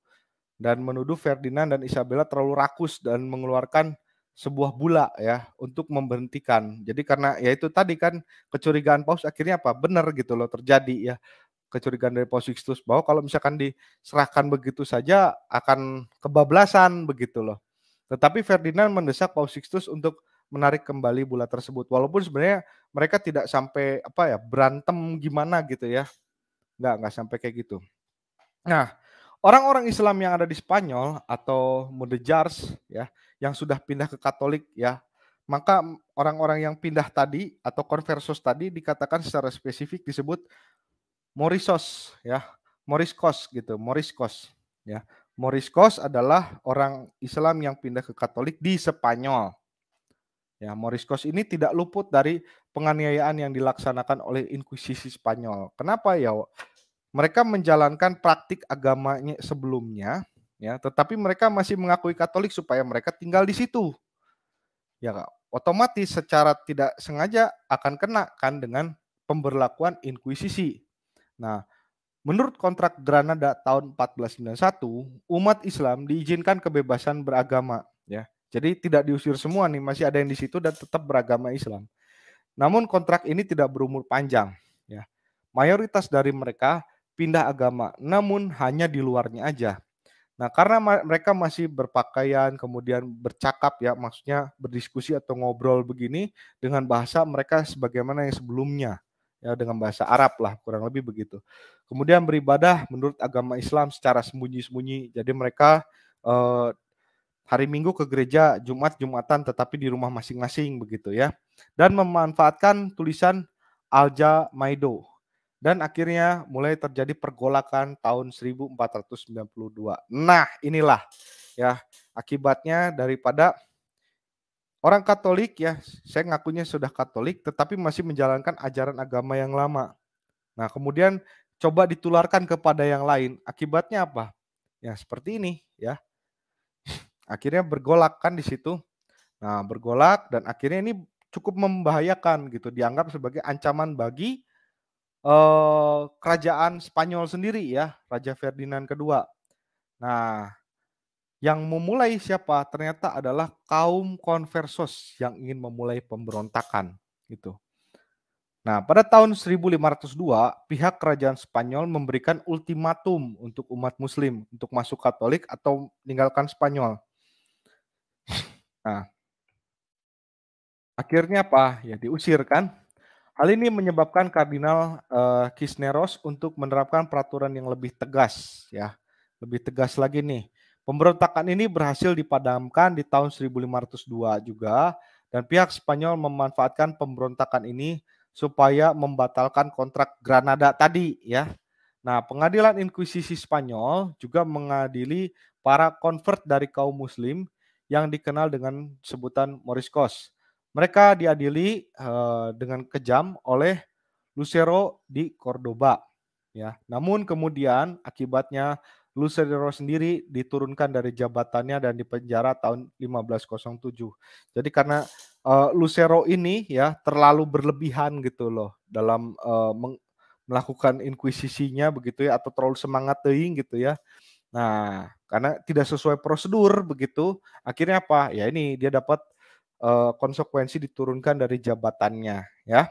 Dan menuduh Ferdinand dan Isabella terlalu rakus dan mengeluarkan sebuah bula ya untuk memberhentikan. Jadi karena ya itu tadi kan kecurigaan Paus akhirnya apa? Benar gitu loh terjadi ya. Kecurigaan dari Paus Sixtus bahwa kalau misalkan diserahkan begitu saja akan kebablasan begitu loh. Tetapi Ferdinand mendesak Paus Sixtus untuk menarik kembali bola tersebut. Walaupun sebenarnya mereka tidak sampai apa ya berantem gimana gitu ya. Nggak, nggak sampai kayak gitu. Nah, orang-orang Islam yang ada di Spanyol atau Mudejars ya, yang sudah pindah ke Katolik ya, maka orang-orang yang pindah tadi atau konversus tadi dikatakan secara spesifik disebut morisos ya, Moriscos gitu, Moriscos ya. Moriscos adalah orang Islam yang pindah ke Katolik di Spanyol Ya, Moriscos ini tidak luput dari penganiayaan yang dilaksanakan oleh Inkuisisi Spanyol. Kenapa ya? Mereka menjalankan praktik agamanya sebelumnya, ya, tetapi mereka masih mengakui Katolik supaya mereka tinggal di situ. Ya, otomatis secara tidak sengaja akan kena kan dengan pemberlakuan inkuisisi. Nah, menurut kontrak Granada tahun 1491, umat Islam diizinkan kebebasan beragama, ya. Jadi tidak diusir semua nih, masih ada yang di situ dan tetap beragama Islam. Namun kontrak ini tidak berumur panjang, ya. Mayoritas dari mereka pindah agama, namun hanya di luarnya aja. Nah, karena ma mereka masih berpakaian, kemudian bercakap ya, maksudnya berdiskusi atau ngobrol begini dengan bahasa mereka sebagaimana yang sebelumnya, ya dengan bahasa Arab lah, kurang lebih begitu. Kemudian beribadah menurut agama Islam secara sembunyi-sembunyi. Jadi mereka eh, hari Minggu ke gereja, Jumat Jumatan tetapi di rumah masing-masing begitu ya. Dan memanfaatkan tulisan Alja Maido. Dan akhirnya mulai terjadi pergolakan tahun 1492. Nah, inilah ya akibatnya daripada orang Katolik ya, saya ngakunya sudah Katolik tetapi masih menjalankan ajaran agama yang lama. Nah, kemudian coba ditularkan kepada yang lain. Akibatnya apa? Ya, seperti ini ya akhirnya bergolak kan di situ. Nah, bergolak dan akhirnya ini cukup membahayakan gitu, dianggap sebagai ancaman bagi uh, kerajaan Spanyol sendiri ya, Raja Ferdinand kedua. Nah, yang memulai siapa? Ternyata adalah kaum konversos yang ingin memulai pemberontakan gitu. Nah, pada tahun 1502, pihak kerajaan Spanyol memberikan ultimatum untuk umat muslim untuk masuk Katolik atau meninggalkan Spanyol. Nah, akhirnya apa? Ya diusir kan? Hal ini menyebabkan Kardinal uh, eh, Kisneros untuk menerapkan peraturan yang lebih tegas ya. Lebih tegas lagi nih. Pemberontakan ini berhasil dipadamkan di tahun 1502 juga dan pihak Spanyol memanfaatkan pemberontakan ini supaya membatalkan kontrak Granada tadi ya. Nah, pengadilan Inkuisisi Spanyol juga mengadili para convert dari kaum muslim yang dikenal dengan sebutan Moriscos. Mereka diadili uh, dengan kejam oleh Lucero di Cordoba. Ya, namun kemudian akibatnya Lucero sendiri diturunkan dari jabatannya dan dipenjara tahun 1507. Jadi karena uh, Lucero ini ya terlalu berlebihan gitu loh dalam uh, melakukan inkuisisinya begitu ya atau terlalu semangat teing gitu ya. Nah, karena tidak sesuai prosedur begitu. Akhirnya apa? Ya ini dia dapat uh, konsekuensi diturunkan dari jabatannya ya.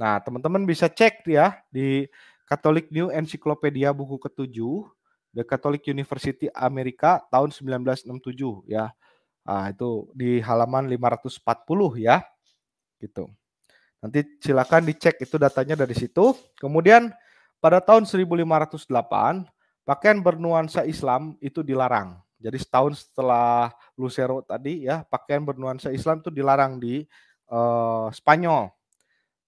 Nah, teman-teman bisa cek ya di Catholic New Encyclopedia buku ketujuh The Catholic University Amerika tahun 1967 ya. Nah, itu di halaman 540 ya. Gitu. Nanti silakan dicek itu datanya dari situ. Kemudian pada tahun 1508 Pakaian bernuansa Islam itu dilarang. Jadi setahun setelah Lucero tadi ya, pakaian bernuansa Islam itu dilarang di uh, Spanyol.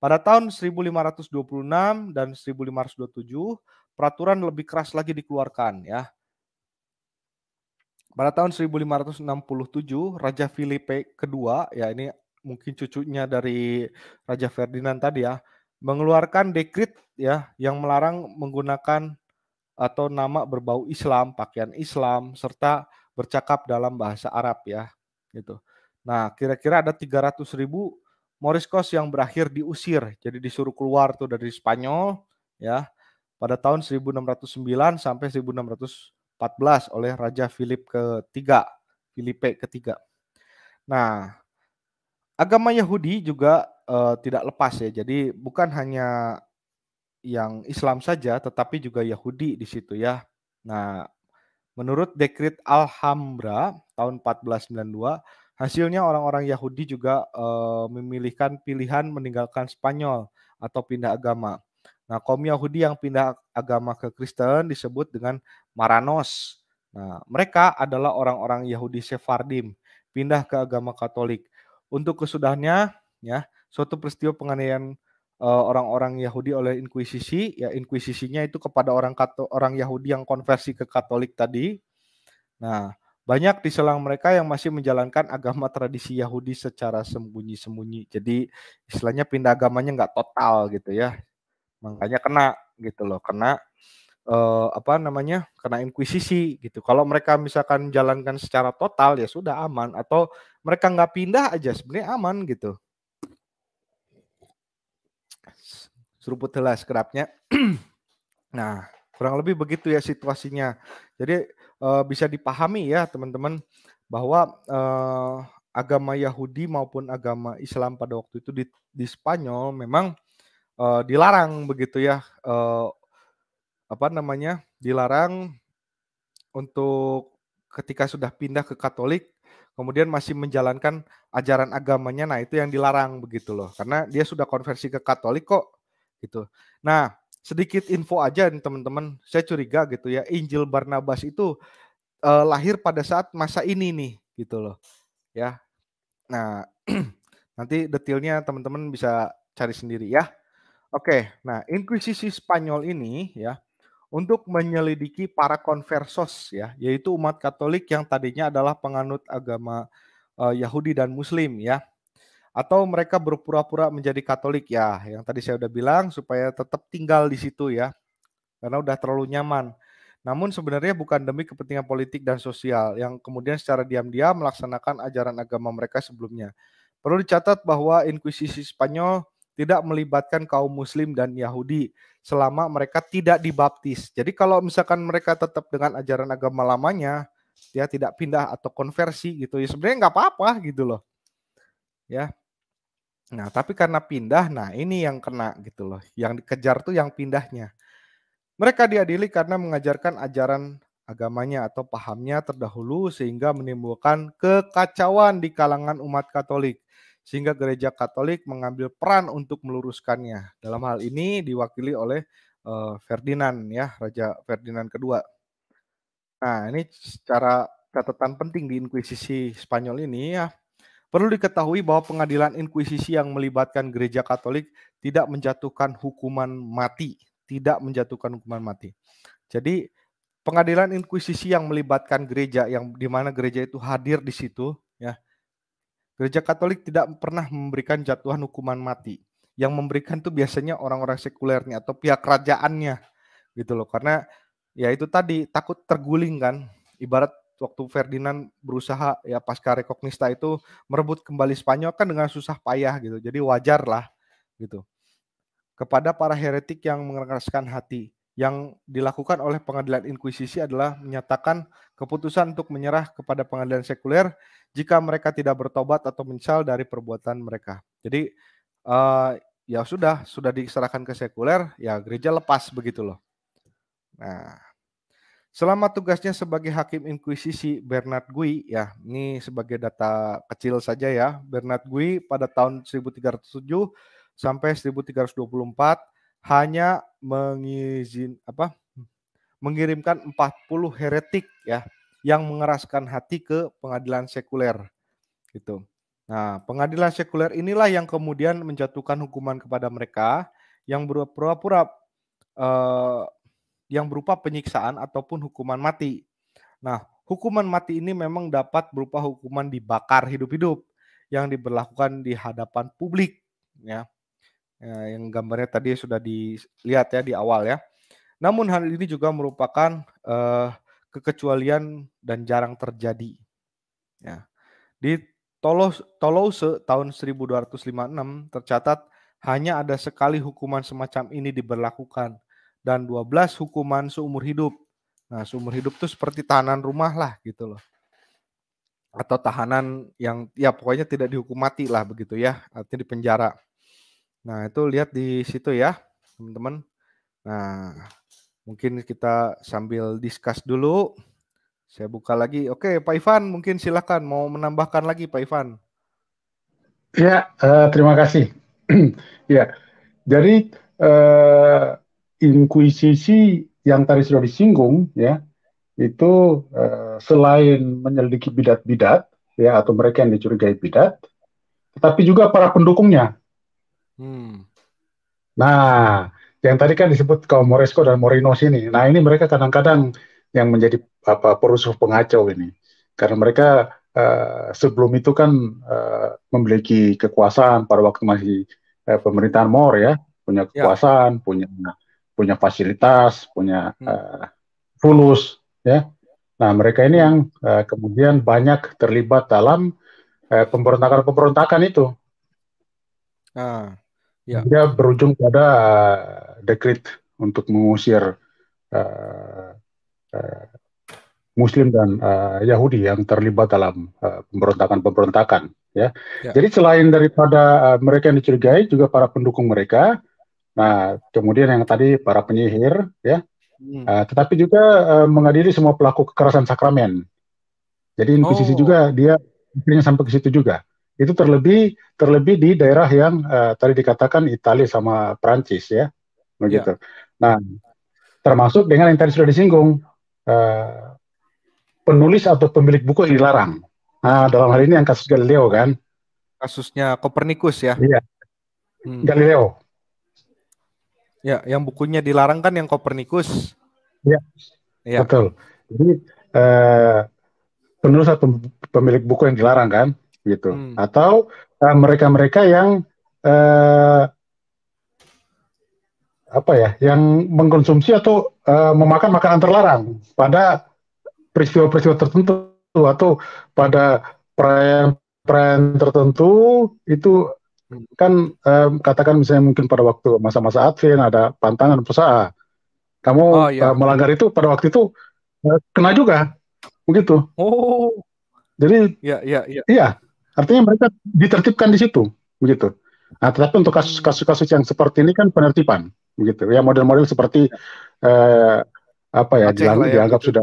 Pada tahun 1526 dan 1527 peraturan lebih keras lagi dikeluarkan ya. Pada tahun 1567 Raja Filipe II, ya ini mungkin cucunya dari Raja Ferdinand tadi ya mengeluarkan dekrit ya yang melarang menggunakan atau nama berbau Islam, pakaian Islam, serta bercakap dalam bahasa Arab ya. gitu. Nah kira-kira ada 300 ribu Moriscos yang berakhir diusir, jadi disuruh keluar tuh dari Spanyol ya pada tahun 1609 sampai 1614 oleh Raja Philip ketiga, Filipe ketiga. Nah, agama Yahudi juga uh, tidak lepas ya. Jadi bukan hanya yang Islam saja tetapi juga Yahudi di situ ya. Nah, menurut dekrit Alhambra tahun 1492, hasilnya orang-orang Yahudi juga e, memilihkan pilihan meninggalkan Spanyol atau pindah agama. Nah, kaum Yahudi yang pindah agama ke Kristen disebut dengan Maranos. Nah, mereka adalah orang-orang Yahudi Sephardim pindah ke agama Katolik. Untuk kesudahannya, ya, suatu peristiwa penganiayaan Eh, orang-orang Yahudi oleh inkuisisi ya inkuisisinya itu kepada orang Kato, orang Yahudi yang konversi ke Katolik tadi nah banyak di selang mereka yang masih menjalankan agama tradisi Yahudi secara sembunyi-sembunyi jadi istilahnya pindah agamanya nggak total gitu ya makanya kena gitu loh kena eh, apa namanya kena inkuisisi gitu kalau mereka misalkan jalankan secara total ya sudah aman atau mereka nggak pindah aja sebenarnya aman gitu seruput telah kerapnya. <clears throat> nah, kurang lebih begitu ya situasinya. Jadi uh, bisa dipahami ya teman-teman bahwa uh, agama Yahudi maupun agama Islam pada waktu itu di, di Spanyol memang uh, dilarang begitu ya uh, apa namanya dilarang untuk ketika sudah pindah ke Katolik kemudian masih menjalankan ajaran agamanya nah itu yang dilarang begitu loh karena dia sudah konversi ke Katolik kok gitu nah sedikit info aja nih teman-teman saya curiga gitu ya Injil Barnabas itu eh, lahir pada saat masa ini nih gitu loh ya nah <clears throat> nanti detailnya teman-teman bisa cari sendiri ya oke nah Inquisisi Spanyol ini ya untuk menyelidiki para konversos ya, yaitu umat Katolik yang tadinya adalah penganut agama uh, Yahudi dan Muslim ya. Atau mereka berpura-pura menjadi Katolik ya, yang tadi saya udah bilang supaya tetap tinggal di situ ya. Karena udah terlalu nyaman. Namun sebenarnya bukan demi kepentingan politik dan sosial yang kemudian secara diam-diam melaksanakan ajaran agama mereka sebelumnya. Perlu dicatat bahwa Inkuisisi Spanyol tidak melibatkan kaum muslim dan Yahudi selama mereka tidak dibaptis. Jadi kalau misalkan mereka tetap dengan ajaran agama lamanya, ya tidak pindah atau konversi gitu ya sebenarnya nggak apa-apa gitu loh. Ya. Nah, tapi karena pindah, nah ini yang kena gitu loh. Yang dikejar tuh yang pindahnya. Mereka diadili karena mengajarkan ajaran agamanya atau pahamnya terdahulu sehingga menimbulkan kekacauan di kalangan umat Katolik sehingga gereja Katolik mengambil peran untuk meluruskannya. Dalam hal ini diwakili oleh eh, Ferdinand ya, Raja Ferdinand kedua. Nah, ini secara catatan penting di Inkuisisi Spanyol ini ya. Perlu diketahui bahwa pengadilan inkuisisi yang melibatkan gereja Katolik tidak menjatuhkan hukuman mati, tidak menjatuhkan hukuman mati. Jadi pengadilan inkuisisi yang melibatkan gereja yang di mana gereja itu hadir di situ Gereja Katolik tidak pernah memberikan jatuhan hukuman mati. Yang memberikan tuh biasanya orang-orang sekulernya atau pihak kerajaannya gitu loh. Karena ya itu tadi takut terguling kan. Ibarat waktu Ferdinand berusaha ya pasca rekognista itu merebut kembali Spanyol kan dengan susah payah gitu. Jadi wajar lah gitu. Kepada para heretik yang mengeraskan hati, yang dilakukan oleh pengadilan inkuisisi adalah menyatakan keputusan untuk menyerah kepada pengadilan sekuler jika mereka tidak bertobat atau menyesal dari perbuatan mereka. Jadi uh, ya sudah sudah diserahkan ke sekuler, ya gereja lepas begitu loh. Nah, selama tugasnya sebagai hakim inkuisisi Bernard Gui ya, ini sebagai data kecil saja ya. Bernard Gui pada tahun 1307 sampai 1324 hanya mengizin apa mengirimkan 40 heretik ya yang mengeraskan hati ke pengadilan sekuler gitu. Nah, pengadilan sekuler inilah yang kemudian menjatuhkan hukuman kepada mereka yang berpura-pura eh, yang berupa penyiksaan ataupun hukuman mati. Nah, hukuman mati ini memang dapat berupa hukuman dibakar hidup-hidup yang diberlakukan di hadapan publik ya. Ya, yang gambarnya tadi sudah dilihat ya di awal ya. Namun hal ini juga merupakan uh, kekecualian dan jarang terjadi. Ya. Di Tolos, Tolose tahun 1256 tercatat hanya ada sekali hukuman semacam ini diberlakukan dan 12 hukuman seumur hidup. Nah, seumur hidup itu seperti tahanan rumah lah gitu loh. Atau tahanan yang ya pokoknya tidak dihukum mati lah begitu ya, artinya di penjara. Nah, itu lihat di situ ya, teman-teman. Nah, mungkin kita sambil diskus dulu. Saya buka lagi. Oke, Pak Ivan, mungkin silakan mau menambahkan lagi Pak Ivan. Ya, uh, terima kasih. <clears throat> ya. Jadi uh, inkuisisi yang tadi sudah disinggung ya, itu uh, selain menyelidiki bidat-bidat ya atau mereka yang dicurigai bidat, tetapi juga para pendukungnya Hmm. Nah, yang tadi kan disebut kaum Moresco dan Morinos ini. Nah, ini mereka kadang-kadang yang menjadi apa perusuh pengacau ini. Karena mereka uh, sebelum itu kan uh, memiliki kekuasaan pada waktu masih uh, pemerintahan Mor ya, punya ya. kekuasaan, ya. punya punya fasilitas, punya hmm. uh, fulus ya. Nah, mereka ini yang uh, kemudian banyak terlibat dalam uh, pemberontakan-pemberontakan itu. Ah. Ya. Dia berujung pada eh, dekrit untuk mengusir uh, uh, Muslim dan uh, Yahudi yang terlibat dalam uh, pemberontakan-pemberontakan. Ya. ya. Jadi selain daripada uh, mereka yang dicurigai, juga para pendukung mereka. Nah, kemudian yang tadi para penyihir, ya. Hmm. Uh, tetapi juga uh, mengadili semua pelaku kekerasan sakramen. Jadi inkuisisi oh. juga dia akhirnya sampai ke situ juga itu terlebih terlebih di daerah yang uh, tadi dikatakan Italia sama Prancis ya begitu. Yeah. Nah, termasuk dengan yang tadi sudah disinggung uh, penulis atau pemilik buku yang dilarang. Nah, dalam hal ini yang kasus Galileo kan. Kasusnya Kopernikus ya. Iya. Hmm. Galileo. Ya, yang bukunya dilarang kan yang Kopernikus. Iya. Yeah. Betul. Jadi uh, penulis atau pemilik buku yang dilarang kan gitu hmm. atau eh, mereka-mereka uh, yang uh, apa ya yang mengkonsumsi atau uh, memakan makanan terlarang pada peristiwa-peristiwa tertentu atau pada perayaan-perayaan tertentu itu hmm. kan um, katakan misalnya mungkin pada waktu masa-masa advent ada pantangan usaha kamu oh, iya. uh, melanggar itu pada waktu itu uh, kena juga begitu oh jadi ya ya ya iya, iya, iya. iya. Artinya mereka ditertibkan di situ, begitu. Nah, tetapi untuk kasus-kasus yang seperti ini kan penertiban, begitu. Ya model-model seperti eh, apa ya, Aceh dianggap, ya, sudah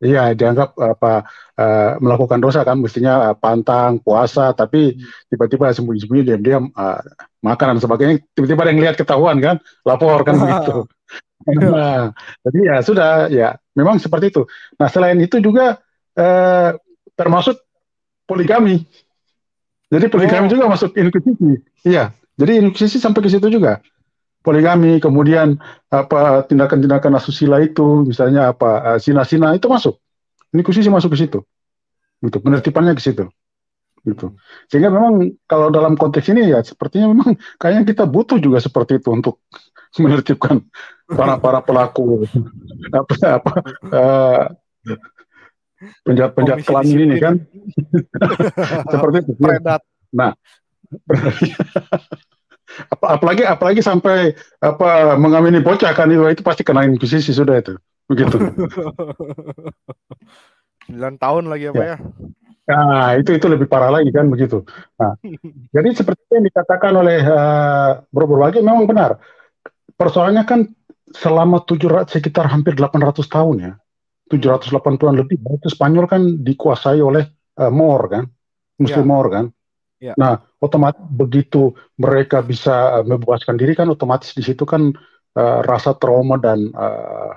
Iya, dianggap apa uh, melakukan dosa kan mestinya uh, pantang puasa tapi tiba-tiba sembunyi-sembunyi diam-diam uh, makan dan sebagainya tiba-tiba ada yang lihat ketahuan kan lapor kan begitu. <laughs> nah, jadi ya sudah ya memang seperti itu. Nah, selain itu juga uh, termasuk poligami. Jadi poligami oh. juga masuk inkuisisi. Iya. Jadi inkuisisi sampai ke situ juga. Poligami, kemudian apa tindakan-tindakan asusila itu, misalnya apa eh, sina-sina itu masuk. Inkuisisi masuk ke situ. Gitu, Penertipannya ke situ. Gitu. Sehingga memang kalau dalam konteks ini ya sepertinya memang kayaknya kita butuh juga seperti itu untuk <laughs> menertibkan para para pelaku <laughs> apa apa uh, Penjahat-penjahat kelas ini kan. <laughs> Seperti itu. Predat. Nah. <laughs> apalagi apalagi sampai apa mengamini bocah kan itu itu pasti kena inkuisisi sudah itu begitu 9 <laughs> tahun lagi apa ya, ya? Nah, itu itu lebih parah lagi kan begitu. Nah, jadi seperti yang dikatakan oleh uh, eh, Bro lagi memang benar. Persoalannya kan selama tujuh sekitar hampir 800 tahun ya. 780-an lebih nah, itu Spanyol kan dikuasai oleh uh, eh, Moor kan, Muslim yeah. Moor kan. Yeah. Nah, otomatis begitu mereka bisa eh, membebaskan diri kan otomatis di situ kan uh, rasa trauma dan uh,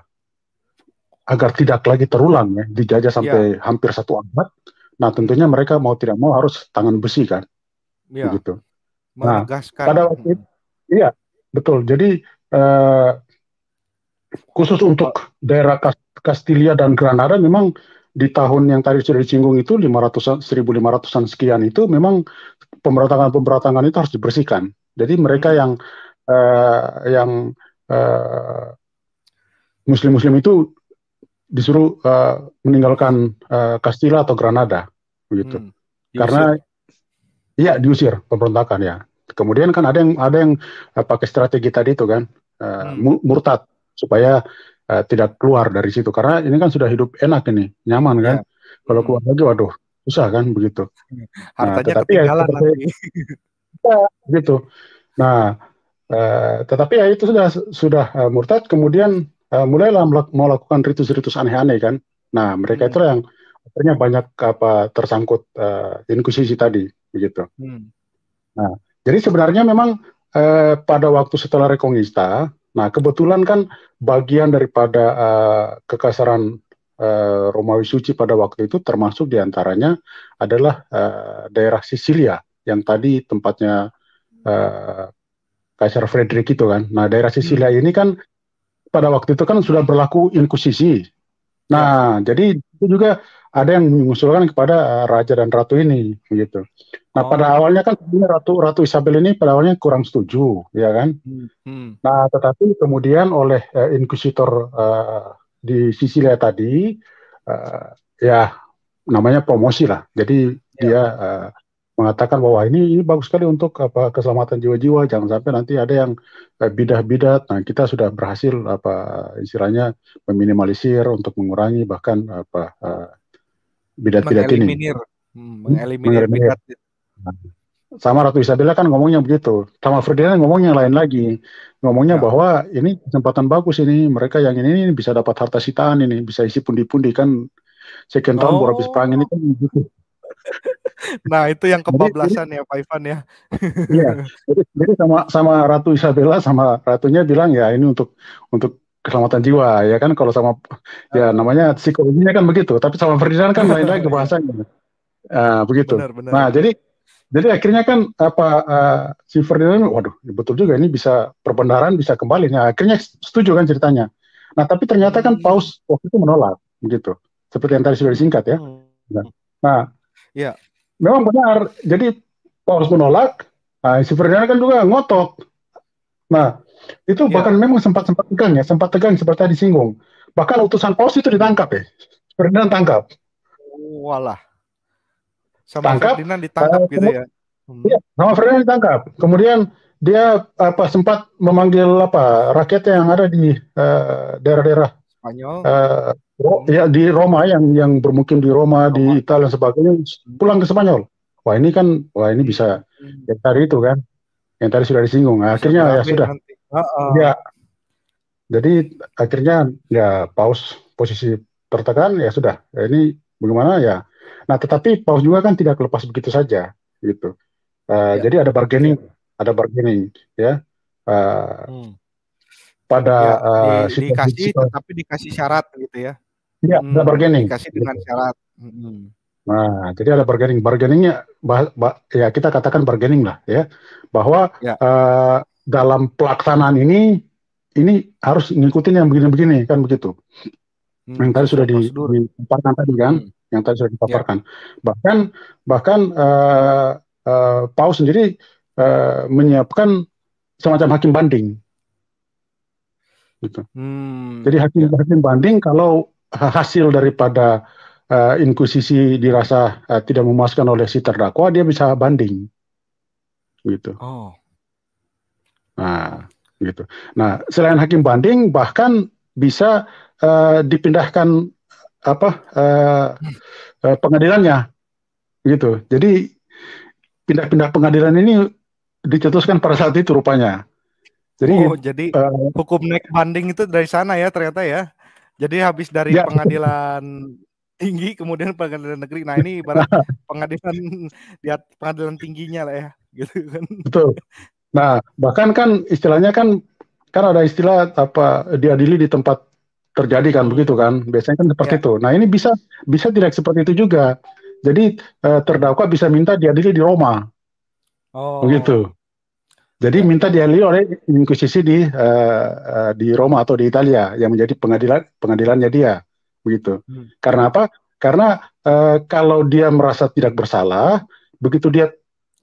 agar tidak lagi terulang ya dijajah ya. sampai yeah. hampir satu abad. Nah, tentunya mereka mau tidak mau harus tangan besi kan. yeah. Begitu. Nah, pada waktu itu iya, betul. Jadi uh, khusus untuk daerah kas Castilia dan Granada memang di tahun yang tadi sudah disinggung itu 500 1500-an sekian itu memang pemberontakan pemberontakan itu harus dibersihkan. Jadi mereka hmm. yang uh, yang muslim eh, muslim-muslim itu disuruh uh, meninggalkan uh, atau Granada begitu. Hmm, Karena iya diusir pemberontakan ya. Kemudian kan ada yang ada yang uh, pakai strategi tadi itu kan uh, hmm. murtad supaya Eh, tidak keluar dari situ karena ini kan sudah hidup enak ini nyaman kan ya. kalau hmm. keluar lagi waduh susah kan begitu <laughs> hartanya nah, tetapi ya, <laughs> ya gitu nah uh, tetapi ya itu sudah sudah uh, murtad kemudian uh, mulailah melakukan ritus-ritus aneh-aneh kan nah mereka hmm. itu yang akhirnya banyak apa tersangkut uh, inkuisisi tadi begitu hmm. nah jadi sebenarnya memang eh, pada waktu setelah Rekonista Nah, kebetulan kan bagian daripada uh, kekasaran uh, Romawi Suci pada waktu itu termasuk diantaranya adalah uh, daerah Sisilia yang tadi tempatnya uh, Kaisar Frederick itu kan. Nah, daerah Sisilia hmm. ini kan pada waktu itu kan sudah berlaku inkuisisi. Nah, ya. jadi itu juga ada yang mengusulkan kepada eh, raja dan ratu ini gitu. Nah, oh. pada awalnya kan ratu ratu Isabel ini pada awalnya kurang setuju, ya kan? Hmm. hmm. Nah, tetapi kemudian oleh uh, eh, inkusitor uh, eh, di Sisilia tadi uh, ya namanya promosi lah. Jadi yeah. dia uh, mengatakan bahwa ini, ini bagus sekali untuk apa keselamatan jiwa-jiwa jangan sampai nanti ada yang bidah bidah nah kita sudah berhasil apa istilahnya meminimalisir untuk mengurangi bahkan apa bidat-bidat ini. Hmm, hmm, mengeliminir bidat. Sama Ratu Isabella kan ngomongnya begitu. Sama Ferdinand ngomongnya lain lagi. Ngomongnya ya. bahwa ini kesempatan bagus ini. Mereka yang ini, ini bisa dapat harta sitaan ini. Bisa isi pundi-pundi kan. Sekian tahun oh. habis perang ini kan begitu. Oh. <laughs> nah itu yang kebablasan ya Pak Ivan ya. Iya. <laughs> Jadi, jadi sama sama Ratu Isabella sama ratunya bilang ya ini untuk untuk keselamatan jiwa ya kan kalau sama ya ah. namanya psikologinya kan begitu tapi sama Ferdinand kan lain lagi bahasanya uh, begitu benar, benar. nah jadi jadi akhirnya kan apa uh, si Ferdinand waduh ya betul juga ini bisa perbendaharaan bisa kembali nah akhirnya setuju kan ceritanya nah tapi ternyata kan hmm. paus waktu itu menolak begitu seperti yang tadi sudah disingkat ya hmm. nah, nah ya memang benar jadi paus menolak nah, si Ferdinand kan juga ngotot nah itu ya. bahkan memang sempat sempat tegang ya, sempat tegang seperti tadi singgung. Bahkan utusan pos itu ditangkap ya. Ferdinand tangkap. Walah. Sama tangkap, Ferdinand ditangkap uh, gitu ya. Hmm. Iya, sama Ferdinand ditangkap. Kemudian dia apa sempat memanggil apa rakyat yang ada di daerah daerah-daerah Spanyol. Uh, hmm. ya di Roma yang yang bermukim di Roma, Roma. di Italia dan sebagainya pulang ke Spanyol. Wah ini kan wah ini bisa hmm. yang tadi itu kan yang tadi sudah disinggung. Akhirnya ya sudah. Nanti Uh oh Ya. Jadi akhirnya ya paus posisi tertekan ya sudah. Ya, ini bagaimana ya. Nah, tetapi paus juga kan tidak lepas begitu saja gitu. Uh, ya. Jadi ada bargaining, ada bargaining ya. Uh, hmm. Pada ya, di, uh, dikasih, situasi. tapi dikasih syarat gitu ya. Iya, hmm, ada bargaining. Dikasih dengan syarat. Hmm. Nah, jadi ada bargaining. Bargainingnya, bah, bah, ya kita katakan bargaining lah, ya, bahwa ya. Uh, dalam pelaksanaan ini ini harus ngikutin yang begini-begini kan begitu. Hmm, yang tadi sudah di, dipaparkan tadi kan, hmm. yang tadi sudah ya. dipaparkan. Ya. Bahkan bahkan uh, eh, uh, eh, Paus sendiri uh, menyiapkan semacam hakim banding. Gitu. Hmm, Jadi hakim ya. hakim banding kalau hasil daripada uh, inkuisisi dirasa uh, tidak memuaskan oleh si terdakwa, dia bisa banding. Gitu. Oh. Nah, gitu. Nah, selain hakim banding bahkan bisa uh, dipindahkan apa uh, uh, pengadilannya gitu. Jadi pindah-pindah pengadilan ini dicetuskan pada saat itu rupanya. Jadi oh, jadi uh, hukum naik banding itu dari sana ya ternyata ya. Jadi habis dari ya. pengadilan tinggi kemudian pengadilan negeri. Nah, ini ibarat <laughs> pengadilan lihat pengadilan tingginya lah ya gitu kan. Betul. Nah, bahkan kan istilahnya kan kan ada istilah apa diadili di tempat terjadi kan hmm. begitu kan biasanya kan seperti ya. itu. Nah ini bisa bisa tidak seperti itu juga. Jadi eh, terdakwa bisa minta diadili di Roma, oh. begitu. Jadi ya. minta diadili oleh inkuisisi di eh, eh, di Roma atau di Italia yang menjadi pengadilan pengadilannya dia, begitu. Hmm. Karena apa? Karena eh, kalau dia merasa tidak bersalah, begitu dia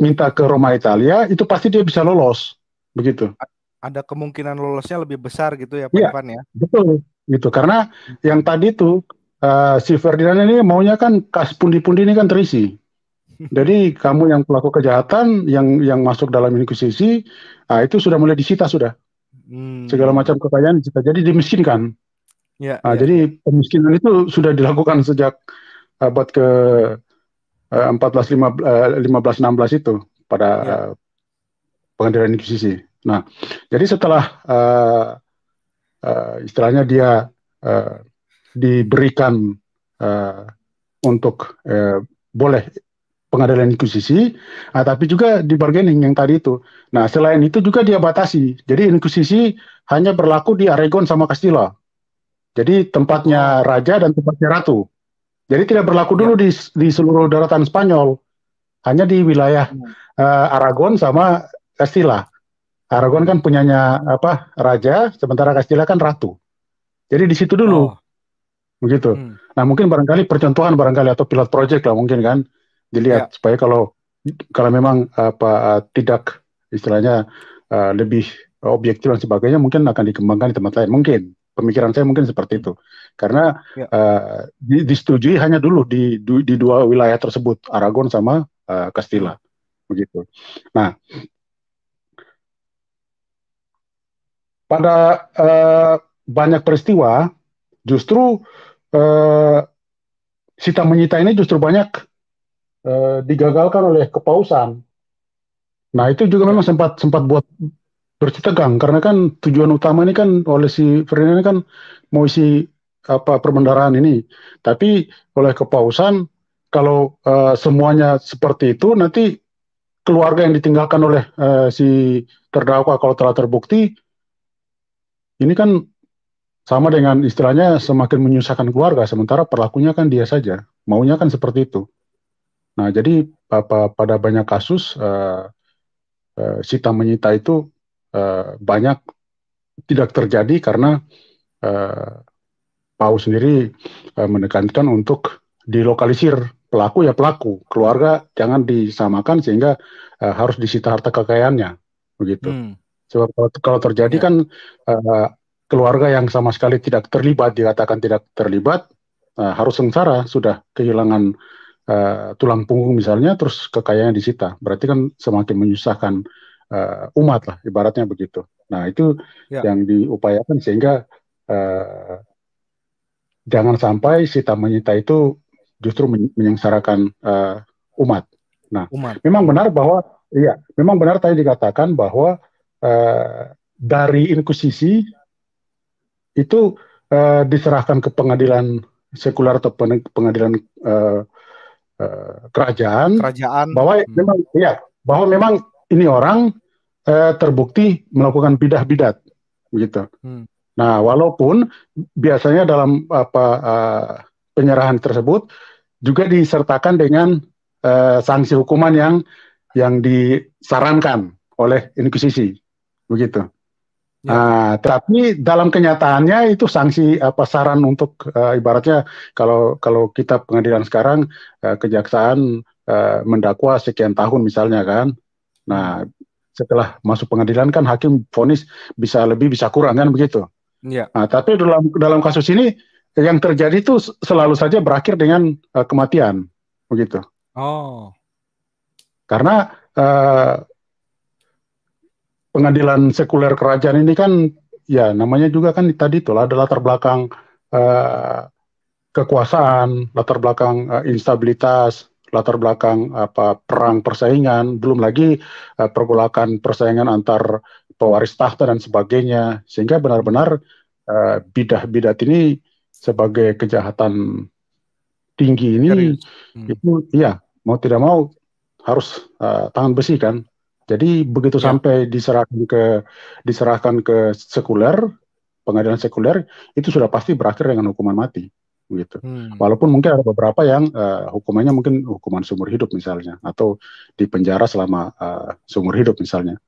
minta ke Roma Italia itu pasti dia bisa lolos begitu ada kemungkinan lolosnya lebih besar gitu ya Pak iya. Ivan ya betul gitu karena yang tadi tuh uh, si Ferdinand ini maunya kan kas pundi-pundi ini kan terisi <laughs> jadi kamu yang pelaku kejahatan yang yang masuk dalam inkuisisi uh, ah, itu sudah mulai disita sudah hmm. segala macam kekayaan disita jadi dimiskinkan ya, uh, ya. jadi pemiskinan itu sudah dilakukan sejak abad ke uh, 14 15, belas enam 16 itu pada ya. uh, pengendalian inkuisisi. Nah, jadi setelah uh, uh, istilahnya dia uh, diberikan uh, untuk uh, boleh pengadilan inkuisisi, nah, tapi juga di bargaining yang tadi itu. Nah, selain itu juga dia batasi. Jadi inkuisisi hanya berlaku di Aragon sama Castilla. Jadi tempatnya raja dan tempatnya ratu. Jadi tidak berlaku dulu ya. di di seluruh daratan Spanyol, hanya di wilayah hmm. uh, Aragon sama Castilla. Aragon kan punyanya apa raja, sementara Castilla kan ratu. Jadi di situ dulu, oh. begitu. Hmm. Nah mungkin barangkali percontohan barangkali atau pilot project lah mungkin kan dilihat ya. supaya kalau kalau memang apa tidak istilahnya uh, lebih objektif dan sebagainya mungkin akan dikembangkan di tempat lain mungkin pemikiran saya mungkin seperti itu. Hmm karena ya. uh, disetujui hanya dulu di, du, di dua wilayah tersebut Aragon sama uh, Castilla begitu. Nah pada uh, banyak peristiwa justru uh, sita menyita ini justru banyak uh, digagalkan oleh kepausan. Nah itu juga memang sempat sempat buat bersitegang karena kan tujuan utama ini kan oleh si Ferdinand kan mau isi apa perbendaharaan ini. Tapi oleh kepausan kalau uh, semuanya seperti itu nanti keluarga yang ditinggalkan oleh uh, si terdakwa kalau telah terbukti ini kan sama dengan istilahnya semakin menyusahkan keluarga sementara perlakunya kan dia saja maunya kan seperti itu. Nah jadi apa, pada banyak kasus uh, uh, sita menyita itu uh, banyak tidak terjadi karena uh, Pau sendiri uh, menekankan untuk dilokalisir pelaku ya pelaku, keluarga jangan disamakan sehingga uh, harus disita harta kekayaannya, begitu. Hmm. Sebab kalau, kalau terjadi ya. kan uh, keluarga yang sama sekali tidak terlibat dikatakan tidak terlibat uh, harus sengsara sudah kehilangan uh, tulang punggung misalnya, terus kekayaannya disita, berarti kan semakin menyusahkan uh, umat lah, ibaratnya begitu. Nah itu ya. yang diupayakan sehingga uh, jangan sampai si tamanyita itu justru menyengsarakan uh, umat. Nah, umat. memang benar bahwa iya, memang benar tadi dikatakan bahwa uh, dari inkuisisi itu uh, diserahkan ke pengadilan sekular atau pengadilan uh, uh, kerajaan, kerajaan bahwa hmm. memang iya, bahwa memang ini orang uh, terbukti melakukan bidah-bidat begitu. Hmm. Nah, walaupun biasanya dalam apa uh, penyerahan tersebut juga disertakan dengan uh, sanksi hukuman yang yang disarankan oleh inkuisisi, begitu. Ya. Nah, tapi dalam kenyataannya itu sanksi apa saran untuk uh, ibaratnya kalau kalau kita pengadilan sekarang uh, kejaksaan uh, mendakwa sekian tahun misalnya kan. Nah, setelah masuk pengadilan kan hakim vonis bisa lebih bisa kurang kan begitu. Ya. Nah, tapi dalam dalam kasus ini yang terjadi itu selalu saja berakhir dengan uh, kematian, begitu. Oh. Karena uh, pengadilan sekuler kerajaan ini kan, ya namanya juga kan tadi itu adalah latar belakang uh, kekuasaan, latar belakang uh, instabilitas, latar belakang apa perang persaingan, belum lagi uh, pergolakan persaingan antar pewaris tahta dan sebagainya sehingga benar-benar uh, eh, bidah bidat ini sebagai kejahatan tinggi ini hmm. itu ya mau tidak mau harus uh, tangan besi kan jadi begitu ya. sampai diserahkan ke diserahkan ke sekuler pengadilan sekuler itu sudah pasti berakhir dengan hukuman mati gitu. Hmm. Walaupun mungkin ada beberapa yang uh, hukumannya mungkin hukuman seumur hidup misalnya atau di penjara selama uh, seumur hidup misalnya.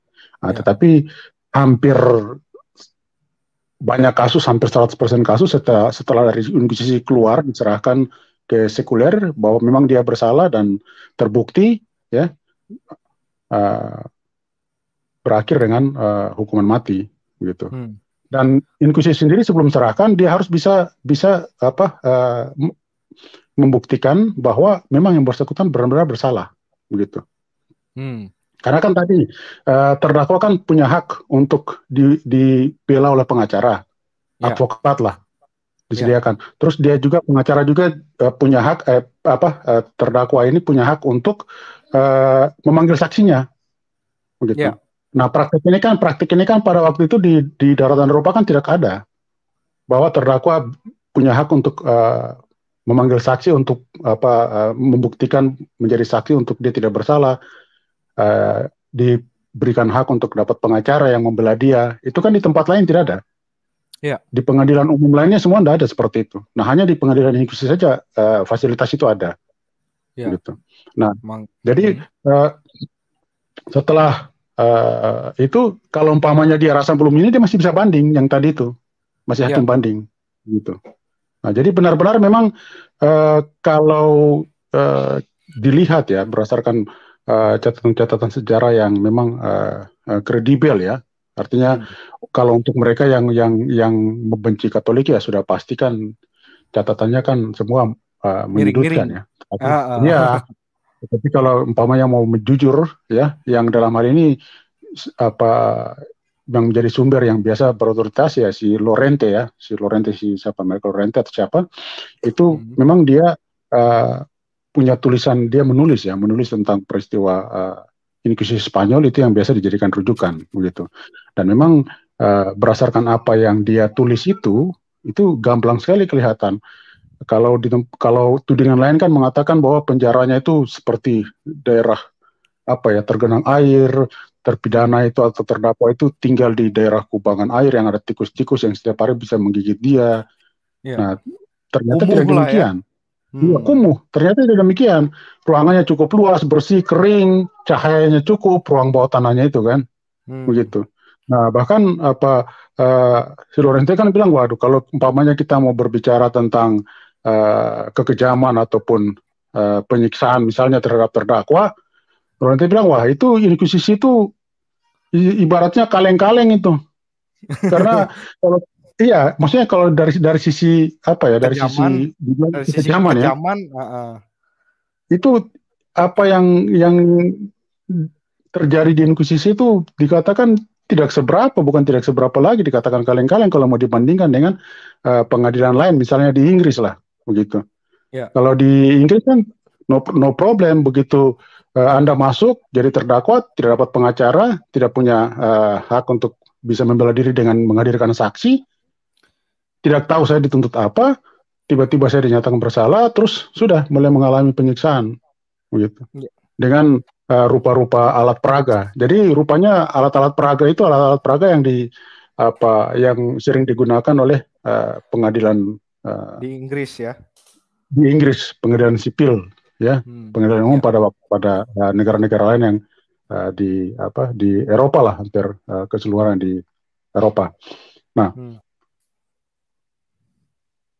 Nah, ya. Tetapi hampir banyak kasus, hampir 100% kasus setelah, setelah dari inkuisisi keluar diserahkan ke sekuler bahwa memang dia bersalah dan terbukti ya uh, berakhir dengan uh, hukuman mati gitu. Hmm. Dan inkuisisi sendiri sebelum serahkan dia harus bisa bisa apa uh, membuktikan bahwa memang yang bersangkutan benar-benar bersalah begitu. Hmm. Karena kan tadi uh, terdakwa kan punya hak untuk di, dibela oleh pengacara, ya. advokat lah disediakan. Ya. Terus dia juga pengacara juga uh, punya hak eh, apa uh, terdakwa ini punya hak untuk uh, memanggil saksinya, begitu. Ya. Nah praktik ini kan praktik ini kan pada waktu itu di di daratan Eropa kan tidak ada bahwa terdakwa punya hak untuk uh, memanggil saksi untuk apa membuktikan menjadi saksi untuk dia tidak bersalah uh, diberikan hak untuk dapat pengacara yang membela dia, itu kan di tempat lain tidak ada. Yeah. Di pengadilan umum lainnya semua tidak ada seperti itu. Nah hanya di pengadilan inklusi saja uh, fasilitas itu ada. Yeah. Gitu. Nah, Mang jadi uh, setelah uh, itu kalau umpamanya dia rasa belum ini dia masih bisa banding yang tadi itu masih hakim yeah. banding gitu. Nah jadi benar-benar memang uh, kalau uh, dilihat ya berdasarkan Eh, catatan-catatan uh, sejarah yang memang uh, uh, kredibel ya. Artinya hmm. kalau untuk mereka yang yang yang membenci Katolik ya sudah pastikan catatannya kan semua uh, menyudutkan ya. Ah, ah. Tapi, uh, uh, ya. uh. Tapi kalau umpamanya mau menjujur ya, yang dalam hal ini apa yang menjadi sumber yang biasa berotoritas ya si Lorente ya si Lorente si siapa Michael Lorente atau siapa itu hmm. memang dia uh, punya tulisan dia menulis ya menulis tentang peristiwa uh, eh, Inquisisi Spanyol itu yang biasa dijadikan rujukan begitu dan memang uh, berdasarkan apa yang dia tulis itu itu gamblang sekali kelihatan kalau di, kalau tudingan lain kan mengatakan bahwa penjaranya itu seperti daerah apa ya tergenang air terpidana itu atau terdakwa itu tinggal di daerah kubangan air yang ada tikus-tikus yang setiap hari bisa menggigit dia. Ya. Nah, ternyata Umum tidak ya. demikian. Ya. Iya. Hmm. Kumuh, ternyata itu demikian. Ruangannya cukup luas, bersih, kering, cahayanya cukup, ruang bawah tanahnya itu kan, hmm. begitu. Nah bahkan apa uh, si Lorente kan bilang, waduh kalau umpamanya kita mau berbicara tentang uh, kekejaman ataupun uh, penyiksaan misalnya terhadap terdakwa, Lorente bilang wah itu inkuisisi itu ibaratnya kaleng-kaleng itu. <laughs> Karena kalau iya maksudnya kalau dari dari sisi apa ya dari kejaman, sisi dari sisi kejaman, ya uh, itu apa yang yang terjadi di inkuisisi itu dikatakan tidak seberapa bukan tidak seberapa lagi dikatakan kaleng-kaleng kalau mau dibandingkan dengan uh, pengadilan lain misalnya di Inggris lah begitu yeah. kalau di Inggris kan no no problem begitu uh, anda masuk jadi terdakwa tidak dapat pengacara tidak punya uh, hak untuk bisa membela diri dengan menghadirkan saksi tidak tahu saya dituntut apa, tiba-tiba saya dinyatakan bersalah, terus sudah mulai mengalami penyiksaan, begitu. Ya. Dengan eh, rupa-rupa alat peraga. Jadi rupanya alat-alat peraga itu alat-alat peraga yang di apa yang sering digunakan oleh uh, pengadilan uh, di Inggris ya. Di Inggris pengadilan sipil ya, hmm. pengadilan umum ya. pada pada uh, negara-negara lain yang uh, di apa di Eropa lah hampir uh, keseluruhan di Eropa. Nah, hmm.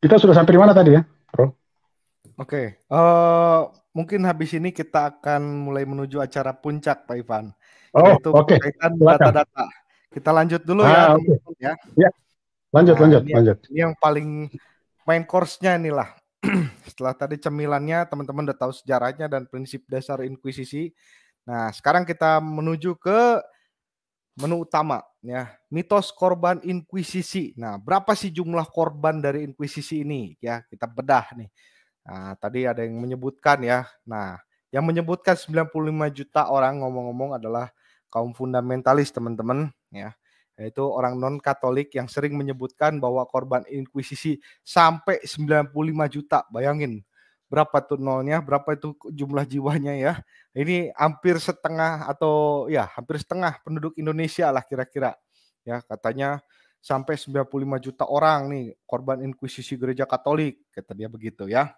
Kita sudah sampai di mana tadi ya, Bro? Oke, okay. uh, eh, mungkin habis ini kita akan mulai menuju acara puncak, Pak Ivan. Oh, oke. Okay. data-data. Kita lanjut dulu ah, ya, okay. ya. Ya, lanjut, nah, lanjut, ini, lanjut. Ini yang paling main course-nya inilah. <clears throat> Setelah tadi cemilannya, teman-teman udah tahu sejarahnya dan prinsip dasar inkuisisi. Nah, sekarang kita menuju ke menu utama ya mitos korban inkuisisi. Nah, berapa sih jumlah korban dari inkuisisi ini? Ya, kita bedah nih. Nah, tadi ada yang menyebutkan ya. Nah, yang menyebutkan 95 juta orang ngomong-ngomong adalah kaum fundamentalis, teman-teman, ya. Yaitu orang non-Katolik yang sering menyebutkan bahwa korban inkuisisi sampai 95 juta. Bayangin, berapa tuh nolnya, berapa itu jumlah jiwanya ya. Ini hampir setengah atau ya hampir setengah penduduk Indonesia lah kira-kira. Ya katanya sampai 95 juta orang nih korban inkuisisi gereja Katolik kata dia begitu ya.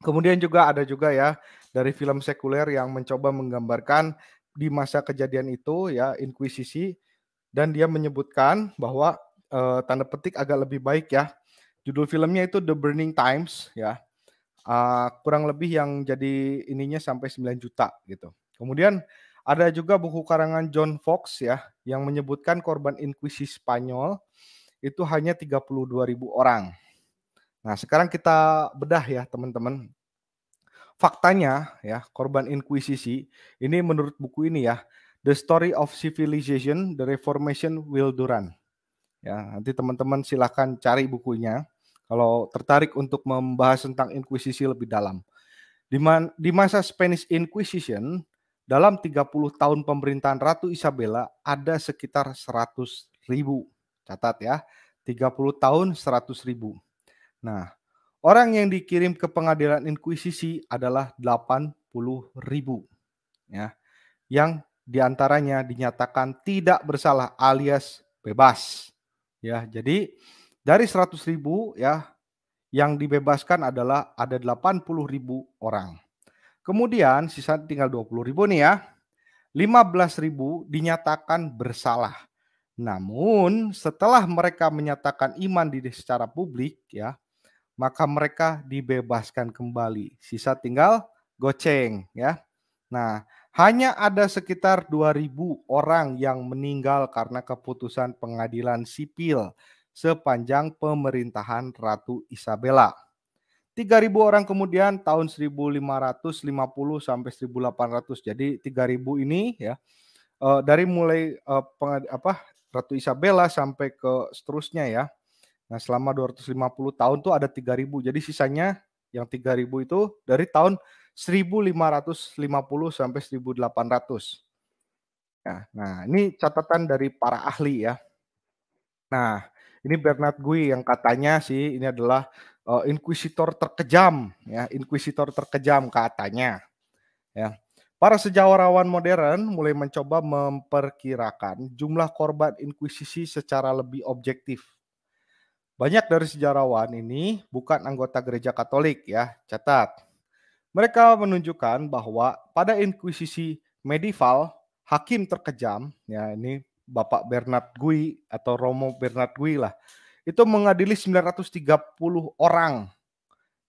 Kemudian juga ada juga ya dari film sekuler yang mencoba menggambarkan di masa kejadian itu ya inkuisisi dan dia menyebutkan bahwa e, tanda petik agak lebih baik ya. Judul filmnya itu The Burning Times ya uh, kurang lebih yang jadi ininya sampai 9 juta gitu. Kemudian ada juga buku karangan John Fox ya yang menyebutkan korban inkuisi Spanyol itu hanya 32.000 orang. Nah, sekarang kita bedah ya teman-teman. Faktanya ya, korban inkuisisi ini menurut buku ini ya, The Story of Civilization, The Reformation Will Duran. Ya, nanti teman-teman silahkan cari bukunya kalau tertarik untuk membahas tentang inkuisisi lebih dalam. Di, man, di masa Spanish Inquisition, dalam 30 tahun pemerintahan Ratu Isabella ada sekitar 100 ribu. Catat ya, 30 tahun 100 ribu. Nah, orang yang dikirim ke pengadilan Inkuisisi adalah 80 ribu. Ya, yang diantaranya dinyatakan tidak bersalah alias bebas. Ya, jadi dari 100 ribu ya, yang dibebaskan adalah ada 80 ribu orang. Kemudian sisa tinggal 20 ribu nih ya. 15 ribu dinyatakan bersalah. Namun setelah mereka menyatakan iman di secara publik ya, maka mereka dibebaskan kembali. Sisa tinggal goceng ya. Nah, hanya ada sekitar 2000 orang yang meninggal karena keputusan pengadilan sipil sepanjang pemerintahan Ratu Isabella. 3.000 orang kemudian tahun 1550 sampai 1800. Jadi 3.000 ini ya eh, dari mulai eh, apa Ratu Isabella sampai ke seterusnya ya. Nah, selama 250 tahun tuh ada 3.000. Jadi sisanya yang 3.000 itu dari tahun 1550 sampai 1800. Nah, nah ini catatan dari para ahli ya. Nah, ini Bernard Gui yang katanya sih ini adalah uh, eh, inkuisitor terkejam ya, inquisitor terkejam katanya. Ya. Para sejarawan modern mulai mencoba memperkirakan jumlah korban inkuisisi secara lebih objektif. Banyak dari sejarawan ini bukan anggota gereja Katolik ya, catat. Mereka menunjukkan bahwa pada inkuisisi medieval hakim terkejam, ya ini Bapak Bernard Gui atau Romo Bernard Gui lah itu mengadili 930 orang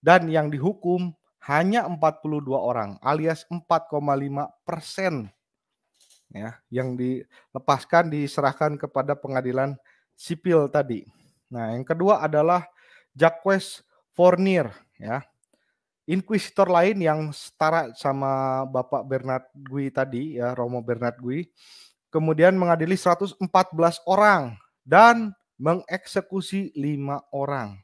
dan yang dihukum hanya 42 orang alias 4,5 persen ya yang dilepaskan diserahkan kepada pengadilan sipil tadi. Nah yang kedua adalah Jacques Fournier ya inquisitor lain yang setara sama Bapak Bernard Gui tadi ya Romo Bernard Gui kemudian mengadili 114 orang dan mengeksekusi lima orang.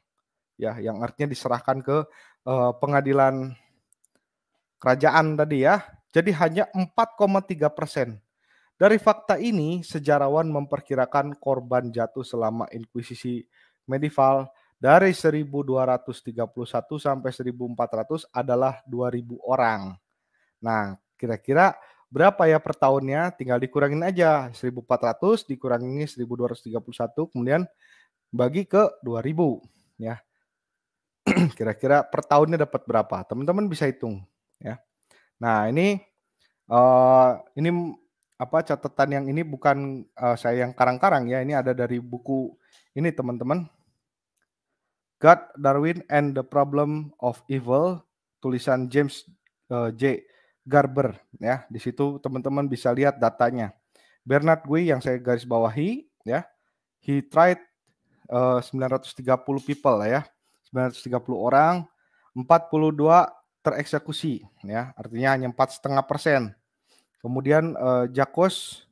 Ya, yang artinya diserahkan ke uh, pengadilan kerajaan tadi ya. Jadi hanya 4,3 persen. Dari fakta ini, sejarawan memperkirakan korban jatuh selama Inkuisisi Medieval dari 1231 sampai 1400 adalah 2000 orang. Nah, kira-kira berapa ya per tahunnya tinggal dikurangin aja 1400 dikurangin 1231 kemudian bagi ke 2000 ya <clears throat> kira-kira per tahunnya dapat berapa teman-teman bisa hitung ya nah ini uh, ini apa catatan yang ini bukan uh, saya yang karang-karang ya ini ada dari buku ini teman-teman God Darwin and the Problem of Evil tulisan James uh, J Garber ya. Di situ teman-teman bisa lihat datanya. Bernard Gui yang saya garis bawahi ya. He tried eh, uh, 930 people lah ya. 930 orang, 42 tereksekusi ya. Artinya hanya empat setengah persen. Kemudian uh, eh, Jakos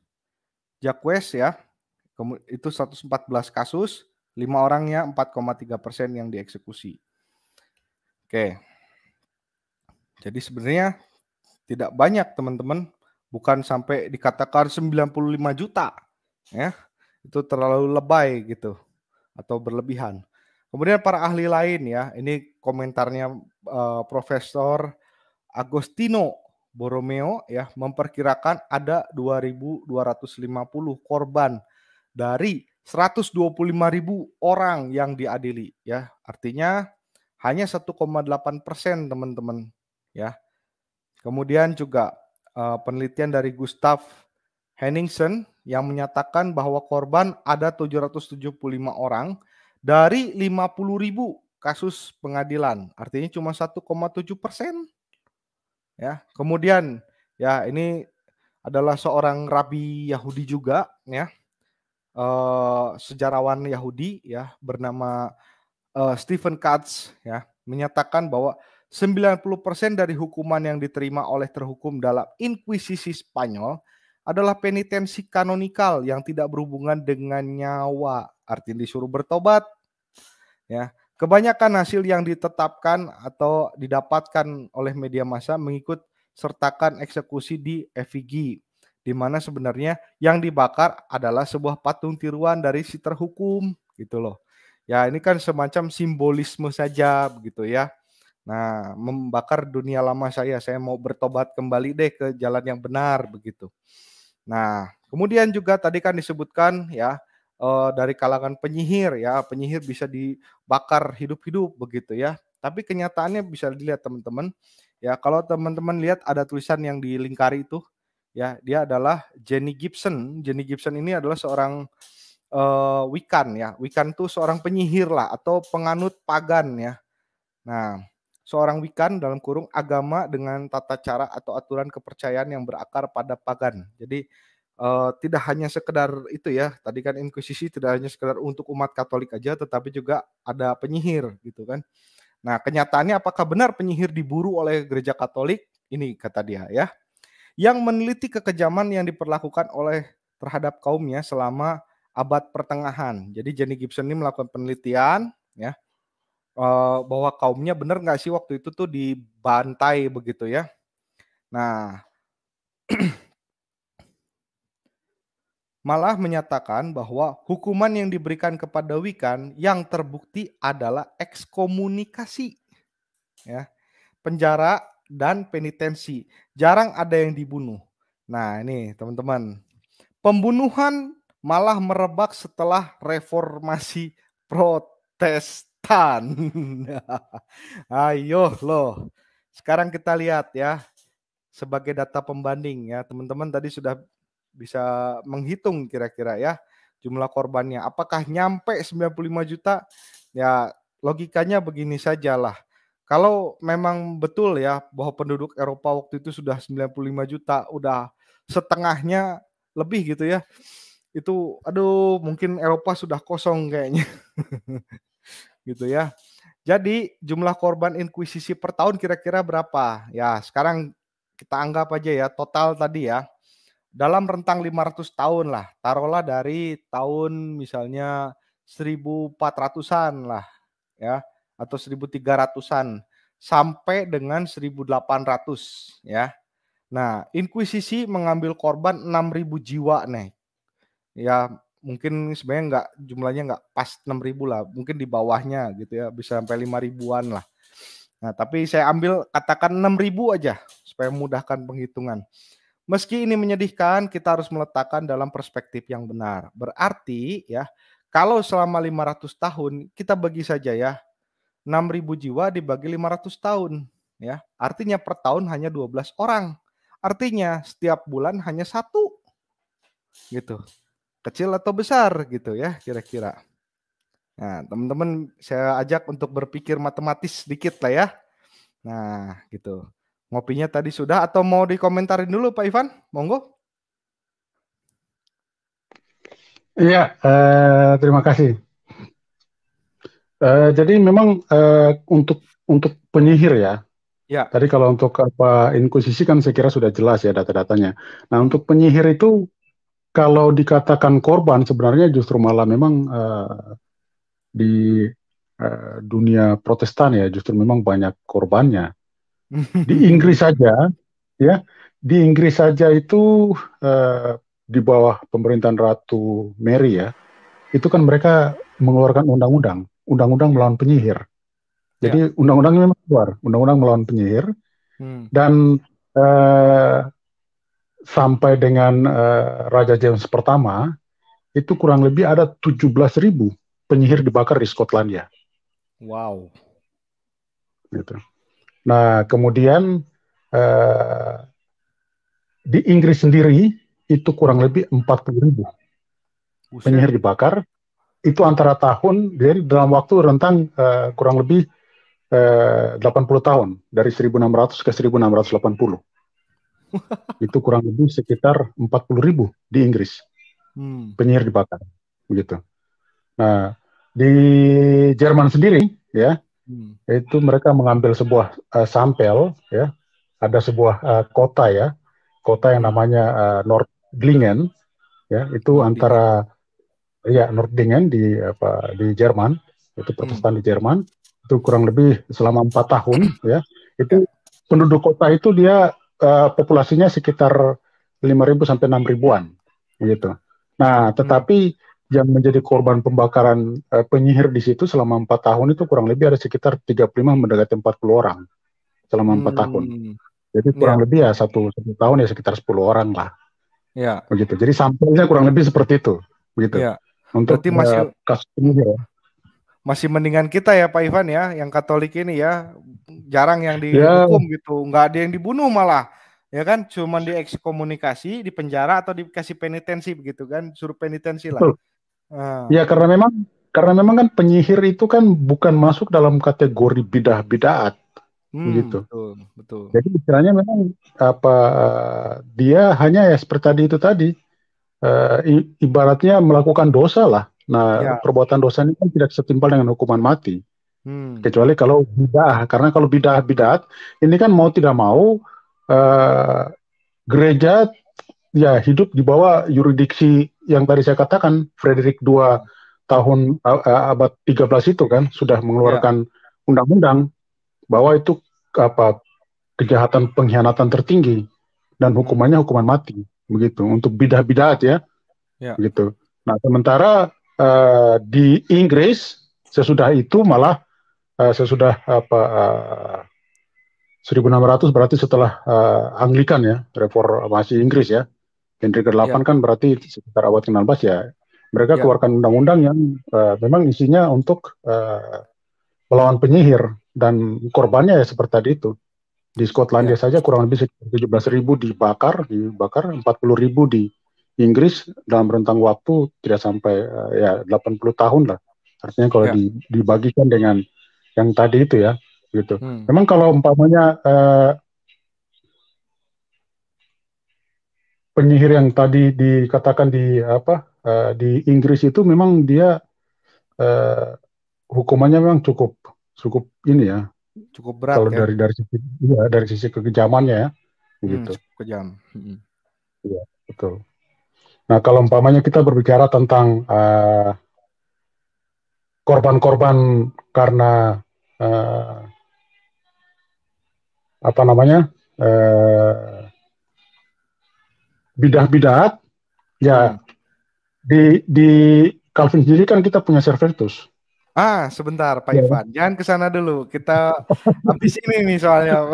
Jakwes ya. Itu 114 kasus, lima orangnya 4,3 persen yang dieksekusi. Oke. Jadi sebenarnya tidak banyak teman-teman, bukan sampai dikatakan 95 juta ya. Itu terlalu lebay gitu atau berlebihan. Kemudian para ahli lain ya, ini komentarnya uh, Profesor Agostino Borromeo ya memperkirakan ada 2250 korban dari 125.000 orang yang diadili ya. Artinya hanya 1,8 persen teman-teman ya Kemudian juga uh, penelitian dari Gustav Henningsen yang menyatakan bahwa korban ada 775 orang dari 50 ribu kasus pengadilan. Artinya cuma 1,7 persen. Ya, kemudian ya ini adalah seorang rabi Yahudi juga ya. Uh, sejarawan Yahudi ya bernama uh, Stephen Katz ya menyatakan bahwa 90% dari hukuman yang diterima oleh terhukum dalam inkuisisi Spanyol adalah penitensi kanonikal yang tidak berhubungan dengan nyawa, artinya disuruh bertobat. Ya, kebanyakan hasil yang ditetapkan atau didapatkan oleh media massa mengikut sertakan eksekusi di efigi di mana sebenarnya yang dibakar adalah sebuah patung tiruan dari si terhukum gitu loh. Ya, ini kan semacam simbolisme saja begitu ya Nah, membakar dunia lama saya, saya mau bertobat kembali deh ke jalan yang benar begitu. Nah, kemudian juga tadi kan disebutkan ya eh, dari kalangan penyihir ya, penyihir bisa dibakar hidup-hidup begitu ya. Tapi kenyataannya bisa dilihat teman-teman ya kalau teman-teman lihat ada tulisan yang dilingkari itu ya dia adalah Jenny Gibson. Jenny Gibson ini adalah seorang uh, eh, Wiccan ya. Wiccan tuh seorang penyihir lah atau penganut pagan ya. Nah, seorang wikan dalam kurung agama dengan tata cara atau aturan kepercayaan yang berakar pada pagan. Jadi uh, tidak hanya sekedar itu ya. Tadi kan inkuisisi tidak hanya sekedar untuk umat Katolik aja tetapi juga ada penyihir gitu kan. Nah, kenyataannya apakah benar penyihir diburu oleh gereja Katolik? Ini kata dia ya. Yang meneliti kekejaman yang diperlakukan oleh terhadap kaumnya selama abad pertengahan. Jadi Jenny Gibson ini melakukan penelitian ya Eh, bahwa kaumnya benar nggak sih waktu itu tuh dibantai begitu ya. Nah, <clears throat> malah menyatakan bahwa hukuman yang diberikan kepada Wikan yang terbukti adalah ekskomunikasi. Ya. Penjara dan penitensi. Jarang ada yang dibunuh. Nah, ini teman-teman. Pembunuhan malah merebak setelah reformasi protes setan. <laughs> Ayo loh. Sekarang kita lihat ya sebagai data pembanding ya. Teman-teman tadi sudah bisa menghitung kira-kira ya jumlah korbannya. Apakah nyampe 95 juta? Ya logikanya begini sajalah. Kalau memang betul ya bahwa penduduk Eropa waktu itu sudah 95 juta, udah setengahnya lebih gitu ya. Itu aduh mungkin Eropa sudah kosong kayaknya. <laughs> gitu ya. Jadi jumlah korban inkuisisi per tahun kira-kira berapa? Ya, sekarang kita anggap aja ya total tadi ya. Dalam rentang 500 tahun lah. Taruhlah dari tahun misalnya 1400-an lah ya atau 1300-an sampai dengan 1800 ya. Nah, inkuisisi mengambil korban 6000 jiwa nih. Ya, mungkin sebenarnya nggak jumlahnya nggak pas 6000 lah mungkin di bawahnya gitu ya bisa sampai 5 ribuan lah nah tapi saya ambil katakan 6000 aja supaya memudahkan penghitungan meski ini menyedihkan kita harus meletakkan dalam perspektif yang benar berarti ya kalau selama 500 tahun kita bagi saja ya 6000 jiwa dibagi 500 tahun ya artinya per tahun hanya 12 orang artinya setiap bulan hanya satu gitu kecil atau besar gitu ya kira-kira. Nah, teman-teman saya ajak untuk berpikir matematis sedikit lah ya. Nah, gitu. Ngopinya tadi sudah atau mau dikomentarin dulu Pak Ivan? Monggo. Iya, eh, terima kasih. Eh, jadi memang eh, untuk untuk penyihir ya. Ya. Tadi kalau untuk apa inkuisisi kan saya kira sudah jelas ya data-datanya. Nah untuk penyihir itu kalau dikatakan korban sebenarnya justru malah memang uh, di uh, dunia Protestan ya justru memang banyak korbannya. <laughs> Di Inggris saja ya, di Inggris saja itu uh, di bawah pemerintahan Ratu Mary ya, itu kan mereka mengeluarkan undang-undang, undang-undang melawan penyihir. Jadi undang ya. undang-undangnya memang keluar, undang-undang melawan penyihir. Hmm. Dan uh, sampai dengan uh, Raja James pertama itu kurang lebih ada 17.000 penyihir dibakar di Skotlandia. Wow. Gitu. Nah, kemudian uh, di Inggris sendiri itu kurang lebih 40.000 penyihir dibakar. Itu antara tahun jadi dalam waktu rentang uh, kurang lebih uh, 80 tahun dari 1600 ke 1680 itu kurang lebih sekitar 40 ribu di Inggris hmm. penyihir dibakar begitu. Nah di Jerman sendiri ya hmm. itu mereka mengambil sebuah uh, sampel ya ada sebuah uh, kota ya kota yang namanya uh, Nordlingen ya itu Nordlingen. antara ya Nordlingen di apa di Jerman itu Protestan hmm. di Jerman itu kurang lebih selama empat tahun ya itu ya. penduduk kota itu dia uh, populasinya sekitar 5.000 sampai 6.000-an gitu. Nah, hmm. tetapi hmm. yang menjadi korban pembakaran uh, penyihir di situ selama empat tahun itu kurang lebih ada sekitar 35 mendekati 40 orang selama empat hmm. tahun. Jadi kurang ya. lebih ya satu, satu tahun ya sekitar 10 orang lah. Ya. Begitu. Jadi sampelnya kurang lebih seperti itu. Begitu. Ya. Untuk Berarti masih uh, kasus penyihir. Ya masih mendingan kita ya Pak Ivan ya yang Katolik ini ya jarang yang dihukum ya. gitu nggak ada yang dibunuh malah ya kan cuma diekskomunikasi di penjara atau dikasih penitensi begitu kan suruh penitensi lah Betul. Ah. ya karena memang karena memang kan penyihir itu kan bukan masuk dalam kategori bidah bidaat hmm, gitu betul, betul. jadi istilahnya memang apa dia hanya ya seperti tadi itu tadi uh, ibaratnya melakukan dosa lah Nah, ya. perbuatan dosa ini kan tidak setimpal dengan hukuman mati. Hmm. Kecuali kalau bidah, karena kalau bidah bidat ini kan mau tidak mau uh, gereja ya hidup di bawah yuridiksi yang tadi saya katakan Frederick II tahun uh, abad 13 itu kan sudah mengeluarkan ya. undang-undang ya. bahwa itu apa kejahatan pengkhianatan tertinggi dan hukumannya hmm. hukuman mati begitu untuk bidah-bidat ya. ya. Begitu. Nah, sementara Eh, di Inggris sesudah itu malah uh, sesudah apa uh, eh, 1600 berarti setelah uh, Anglikan ya reformasi Inggris ya Henry ke-8 ya. kan berarti sekitar abad ke-16 ya mereka ya. keluarkan undang-undang yang uh, memang isinya untuk uh, melawan penyihir dan korbannya ya seperti tadi itu di Skotlandia ya. saja kurang lebih 17.000 dibakar dibakar 40.000 di Inggris dalam rentang waktu tidak sampai uh, ya 80 tahun lah. Artinya kalau ya. dibagikan dengan yang tadi itu ya, gitu. Hmm. Memang kalau umpamanya uh, penyihir yang tadi dikatakan di apa uh, di Inggris itu memang dia uh, hukumannya memang cukup cukup ini ya. Cukup berat. Kalau ya? dari dari sisi ya dari sisi kekejamannya ya, hmm, gitu. Hmm, cukup kejam. Hmm. Iya, betul. Nah, kalau umpamanya kita berbicara tentang korban eh, korban-korban karena uh, apa namanya uh, eh, bidah-bidat, ya hmm. di di Calvin sendiri kan kita punya Servetus. Ah, sebentar Pak yeah. Ivan, jangan ke sana dulu. Kita <laughs> habis ini nih soalnya. <laughs>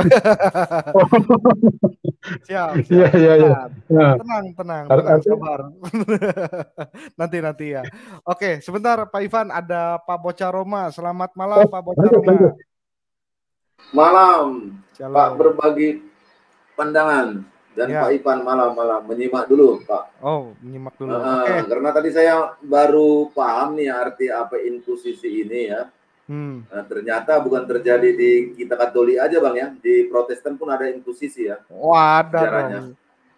Iya, siap. Iya, iya, iya. Tenang, tenang, tenang sabar. <laughs> nanti nanti ya. Oke, sebentar Pak Ivan ada Pak Bocah Roma. Selamat malam eh, Pak Bocah Roma. Malam. Shalom. Pak berbagi pandangan dan ya. Pak Ipan malam-malam menyimak dulu, Pak. Oh, menyimak dulu. Uh, okay. Karena tadi saya baru paham nih arti apa inkusisi ini ya. Hmm. Nah, ternyata bukan terjadi di kita Katolik aja, Bang ya. Di Protestan pun ada inkusisi ya. oh, ada caranya. dong.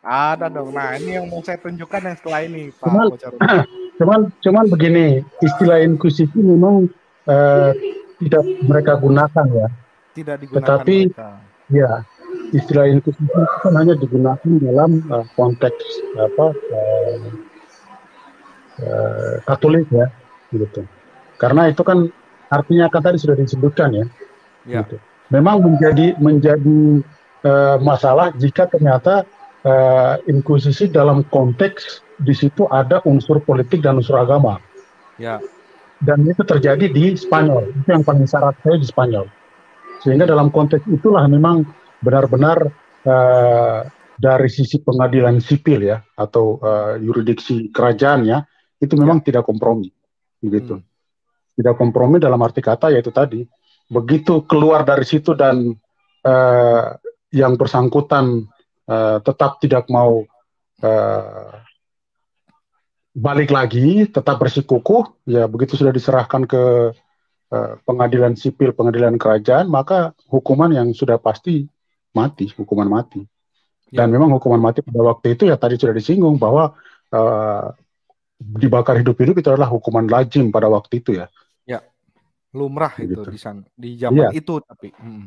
Ada dong. Nah, ini yang mau saya tunjukkan yang setelah ini, Pak. Cuman, <clears throat> cuman, cuman begini, istilah inkusisi memang eh, tidak mereka gunakan ya. Tidak digunakan. Tetapi, mereka. ya, istilah inklusi kan hanya digunakan dalam uh, konteks apa uh, uh, Katolik ya gitu. Karena itu kan artinya kan tadi sudah disebutkan ya. ya. Gitu. Memang menjadi menjadi uh, masalah jika ternyata uh, inkuisisi dalam konteks di situ ada unsur politik dan unsur agama. Ya. Dan itu terjadi di Spanyol. Itu yang paling syarat saya di Spanyol. Sehingga dalam konteks itulah memang benar-benar uh, dari sisi pengadilan sipil ya atau uh, yuridiksi kerajaan ya itu memang ya. tidak kompromi begitu hmm. tidak kompromi dalam arti kata yaitu tadi begitu keluar dari situ dan uh, yang bersangkutan uh, tetap tidak mau uh, balik lagi tetap bersikukuh ya begitu sudah diserahkan ke uh, pengadilan sipil pengadilan kerajaan maka hukuman yang sudah pasti mati, hukuman mati. Ya. Dan ya. memang hukuman mati pada waktu itu ya tadi sudah disinggung bahwa uh, dibakar hidup-hidup itu adalah hukuman lazim pada waktu itu ya. Ya, lumrah gitu. itu di sana di zaman ya. itu tapi. Hmm.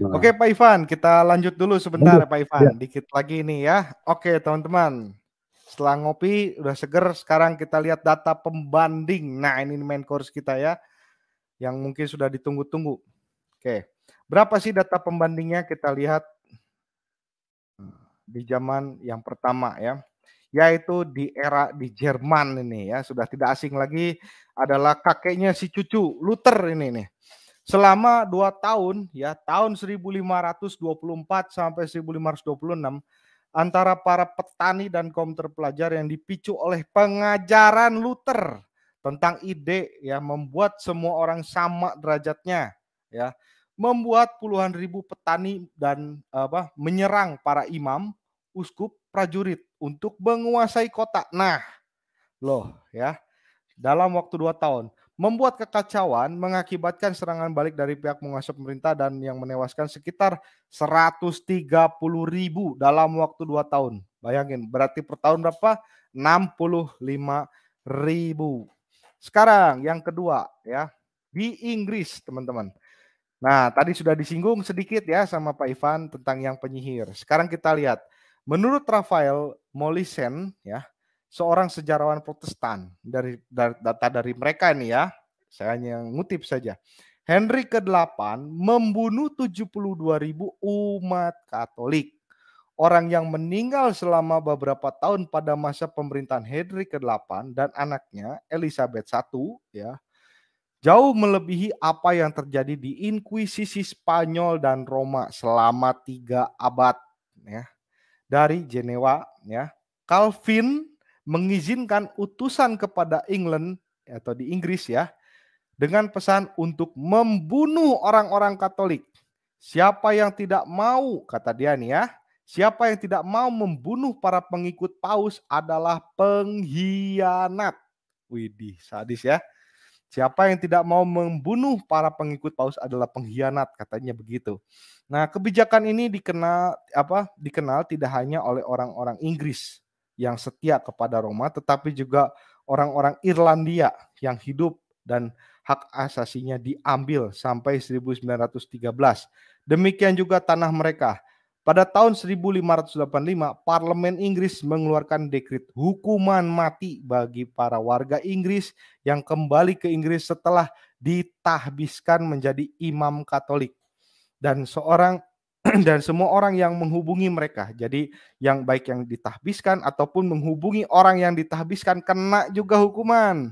Nah. Oke Pak Ivan, kita lanjut dulu sebentar lanjut. Pak Ivan, ya. dikit lagi nih ya. Oke teman-teman, setelah ngopi udah seger, sekarang kita lihat data pembanding. Nah ini main course kita ya, yang mungkin sudah ditunggu-tunggu. Oke. Berapa sih data pembandingnya? Kita lihat hmm, di zaman yang pertama ya yaitu di era di Jerman ini ya sudah tidak asing lagi adalah kakeknya si cucu Luther ini nih selama dua tahun ya tahun 1524 sampai 1526 antara para petani dan kaum terpelajar yang dipicu oleh pengajaran Luther tentang ide ya membuat semua orang sama derajatnya ya membuat puluhan ribu petani dan apa menyerang para imam, uskup, prajurit untuk menguasai kota. Nah, loh ya. Dalam waktu dua tahun membuat kekacauan mengakibatkan serangan balik dari pihak penguasa pemerintah dan yang menewaskan sekitar 130 ribu dalam waktu dua tahun. Bayangin, berarti per tahun berapa? 65 ribu. Sekarang yang kedua ya, di Inggris teman-teman. Nah, tadi sudah disinggung sedikit ya sama Pak Ivan tentang yang penyihir. Sekarang kita lihat. Menurut Rafael Molisen ya, seorang sejarawan Protestan dari data dari mereka ini ya. Saya hanya ngutip saja. Henry ke-8 membunuh 72 ribu umat Katolik. Orang yang meninggal selama beberapa tahun pada masa pemerintahan Henry ke-8 dan anaknya Elizabeth I ya jauh melebihi apa yang terjadi di Inkuisisi Spanyol dan Roma selama tiga abad ya. Dari Jenewa ya, Calvin mengizinkan utusan kepada England atau di Inggris ya dengan pesan untuk membunuh orang-orang Katolik. Siapa yang tidak mau, kata dia nih ya, siapa yang tidak mau membunuh para pengikut Paus adalah pengkhianat. Widih, sadis ya. Siapa yang tidak mau membunuh para pengikut paus adalah pengkhianat, katanya begitu. Nah, kebijakan ini dikenal apa? Dikenal tidak hanya oleh orang-orang Inggris yang setia kepada Roma, tetapi juga orang-orang Irlandia yang hidup dan hak asasinya diambil sampai 1913. Demikian juga tanah mereka pada tahun 1585, Parlemen Inggris mengeluarkan dekrit hukuman mati bagi para warga Inggris yang kembali ke Inggris setelah ditahbiskan menjadi imam Katolik dan seorang <clears throat> dan semua orang yang menghubungi mereka. Jadi yang baik yang ditahbiskan ataupun menghubungi orang yang ditahbiskan kena juga hukuman.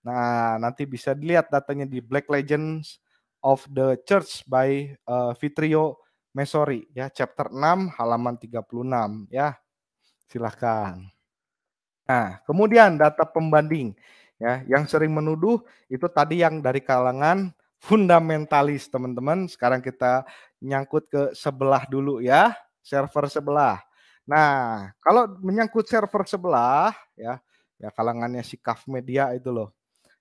Nah, nanti bisa dilihat datanya di Black Legends of the Church by uh, Vitrio Mesori ya chapter 6 halaman 36 ya. Silahkan. Nah, kemudian data pembanding ya yang sering menuduh itu tadi yang dari kalangan fundamentalis teman-teman. Sekarang kita nyangkut ke sebelah dulu ya, server sebelah. Nah, kalau menyangkut server sebelah ya, ya kalangannya si Kaf Media itu loh.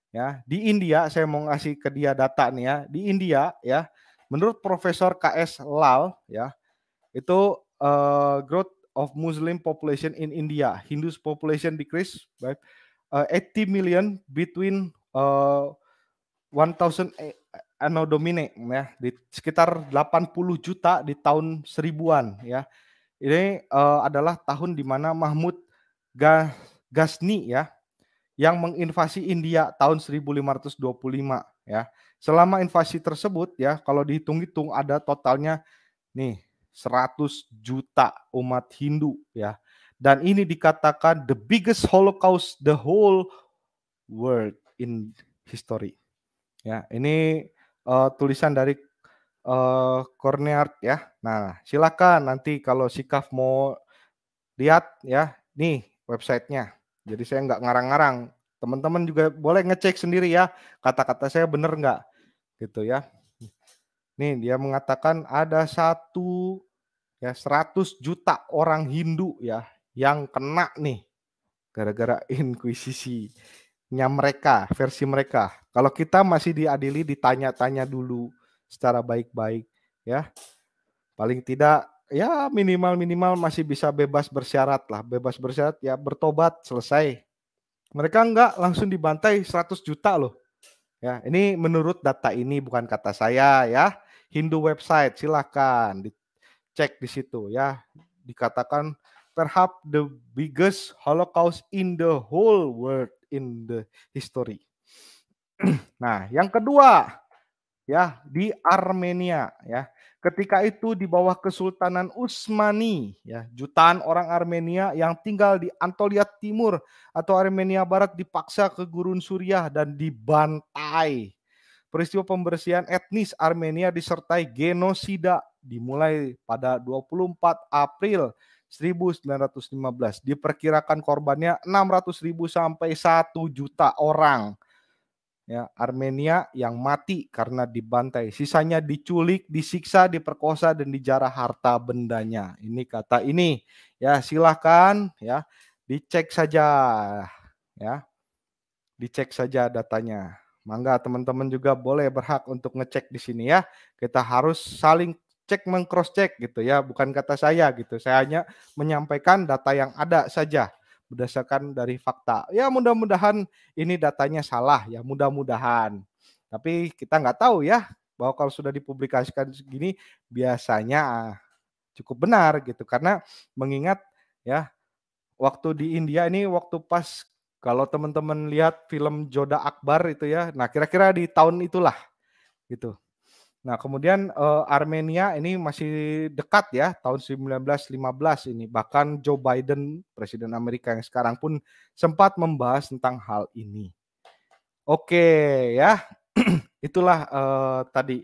Ya, di India saya mau ngasih ke dia data nih ya. Di India ya, Menurut Profesor KS Lal ya, itu uh, growth of Muslim population in India, Hindu population decrease by uh, 80 million between uh, 1000 anno Dominic ya, di sekitar 80 juta di tahun seribuan ya. Ini uh, adalah tahun di mana Mahmud Ghazni ya yang menginvasi India tahun 1525 ya. Selama invasi tersebut ya, kalau dihitung-hitung ada totalnya nih 100 juta umat Hindu ya. Dan ini dikatakan the biggest Holocaust the whole world in history. Ya, ini uh, tulisan dari uh, eh, Corneart ya. Nah, silakan nanti kalau Sikaf mau lihat ya, nih websitenya. Jadi saya nggak ngarang-ngarang. Teman-teman juga boleh ngecek sendiri ya, kata-kata saya benar nggak gitu ya. Nih dia mengatakan ada satu ya 100 juta orang Hindu ya yang kena nih gara-gara <laughs> inkuisisinya mereka, versi mereka. Kalau kita masih diadili ditanya-tanya dulu secara baik-baik ya. Paling tidak ya minimal-minimal masih bisa bebas bersyarat lah. Bebas bersyarat ya bertobat selesai. Mereka enggak langsung dibantai 100 juta loh. Ya, ini menurut data ini bukan kata saya ya. Hindu website silahkan dicek di situ ya. Dikatakan perhaps the biggest Holocaust in the whole world in the history. <clears throat> nah, yang kedua ya di Armenia ya. Ketika itu di bawah Kesultanan Utsmani, ya, jutaan orang Armenia yang tinggal di Anatolia Timur atau Armenia Barat dipaksa ke gurun Suriah dan dibantai. Peristiwa pembersihan etnis Armenia disertai genosida dimulai pada 24 April 1915. Diperkirakan korbannya 600 ribu sampai 1 juta orang ya Armenia yang mati karena dibantai sisanya diculik disiksa diperkosa dan dijarah harta bendanya ini kata ini ya silahkan ya dicek saja ya dicek saja datanya mangga teman-teman juga boleh berhak untuk ngecek di sini ya kita harus saling cek mengcross check gitu ya bukan kata saya gitu saya hanya menyampaikan data yang ada saja berdasarkan dari fakta. Ya mudah-mudahan ini datanya salah ya mudah-mudahan. Tapi kita nggak tahu ya bahwa kalau sudah dipublikasikan segini biasanya ah, cukup benar gitu karena mengingat ya waktu di India ini waktu pas kalau teman-teman lihat film Joda Akbar itu ya nah kira-kira di tahun itulah gitu Nah, kemudian uh, Armenia ini masih dekat ya tahun 1915 ini. Bahkan Joe Biden, presiden Amerika yang sekarang pun sempat membahas tentang hal ini. Oke, ya. <clears throat> Itulah uh, tadi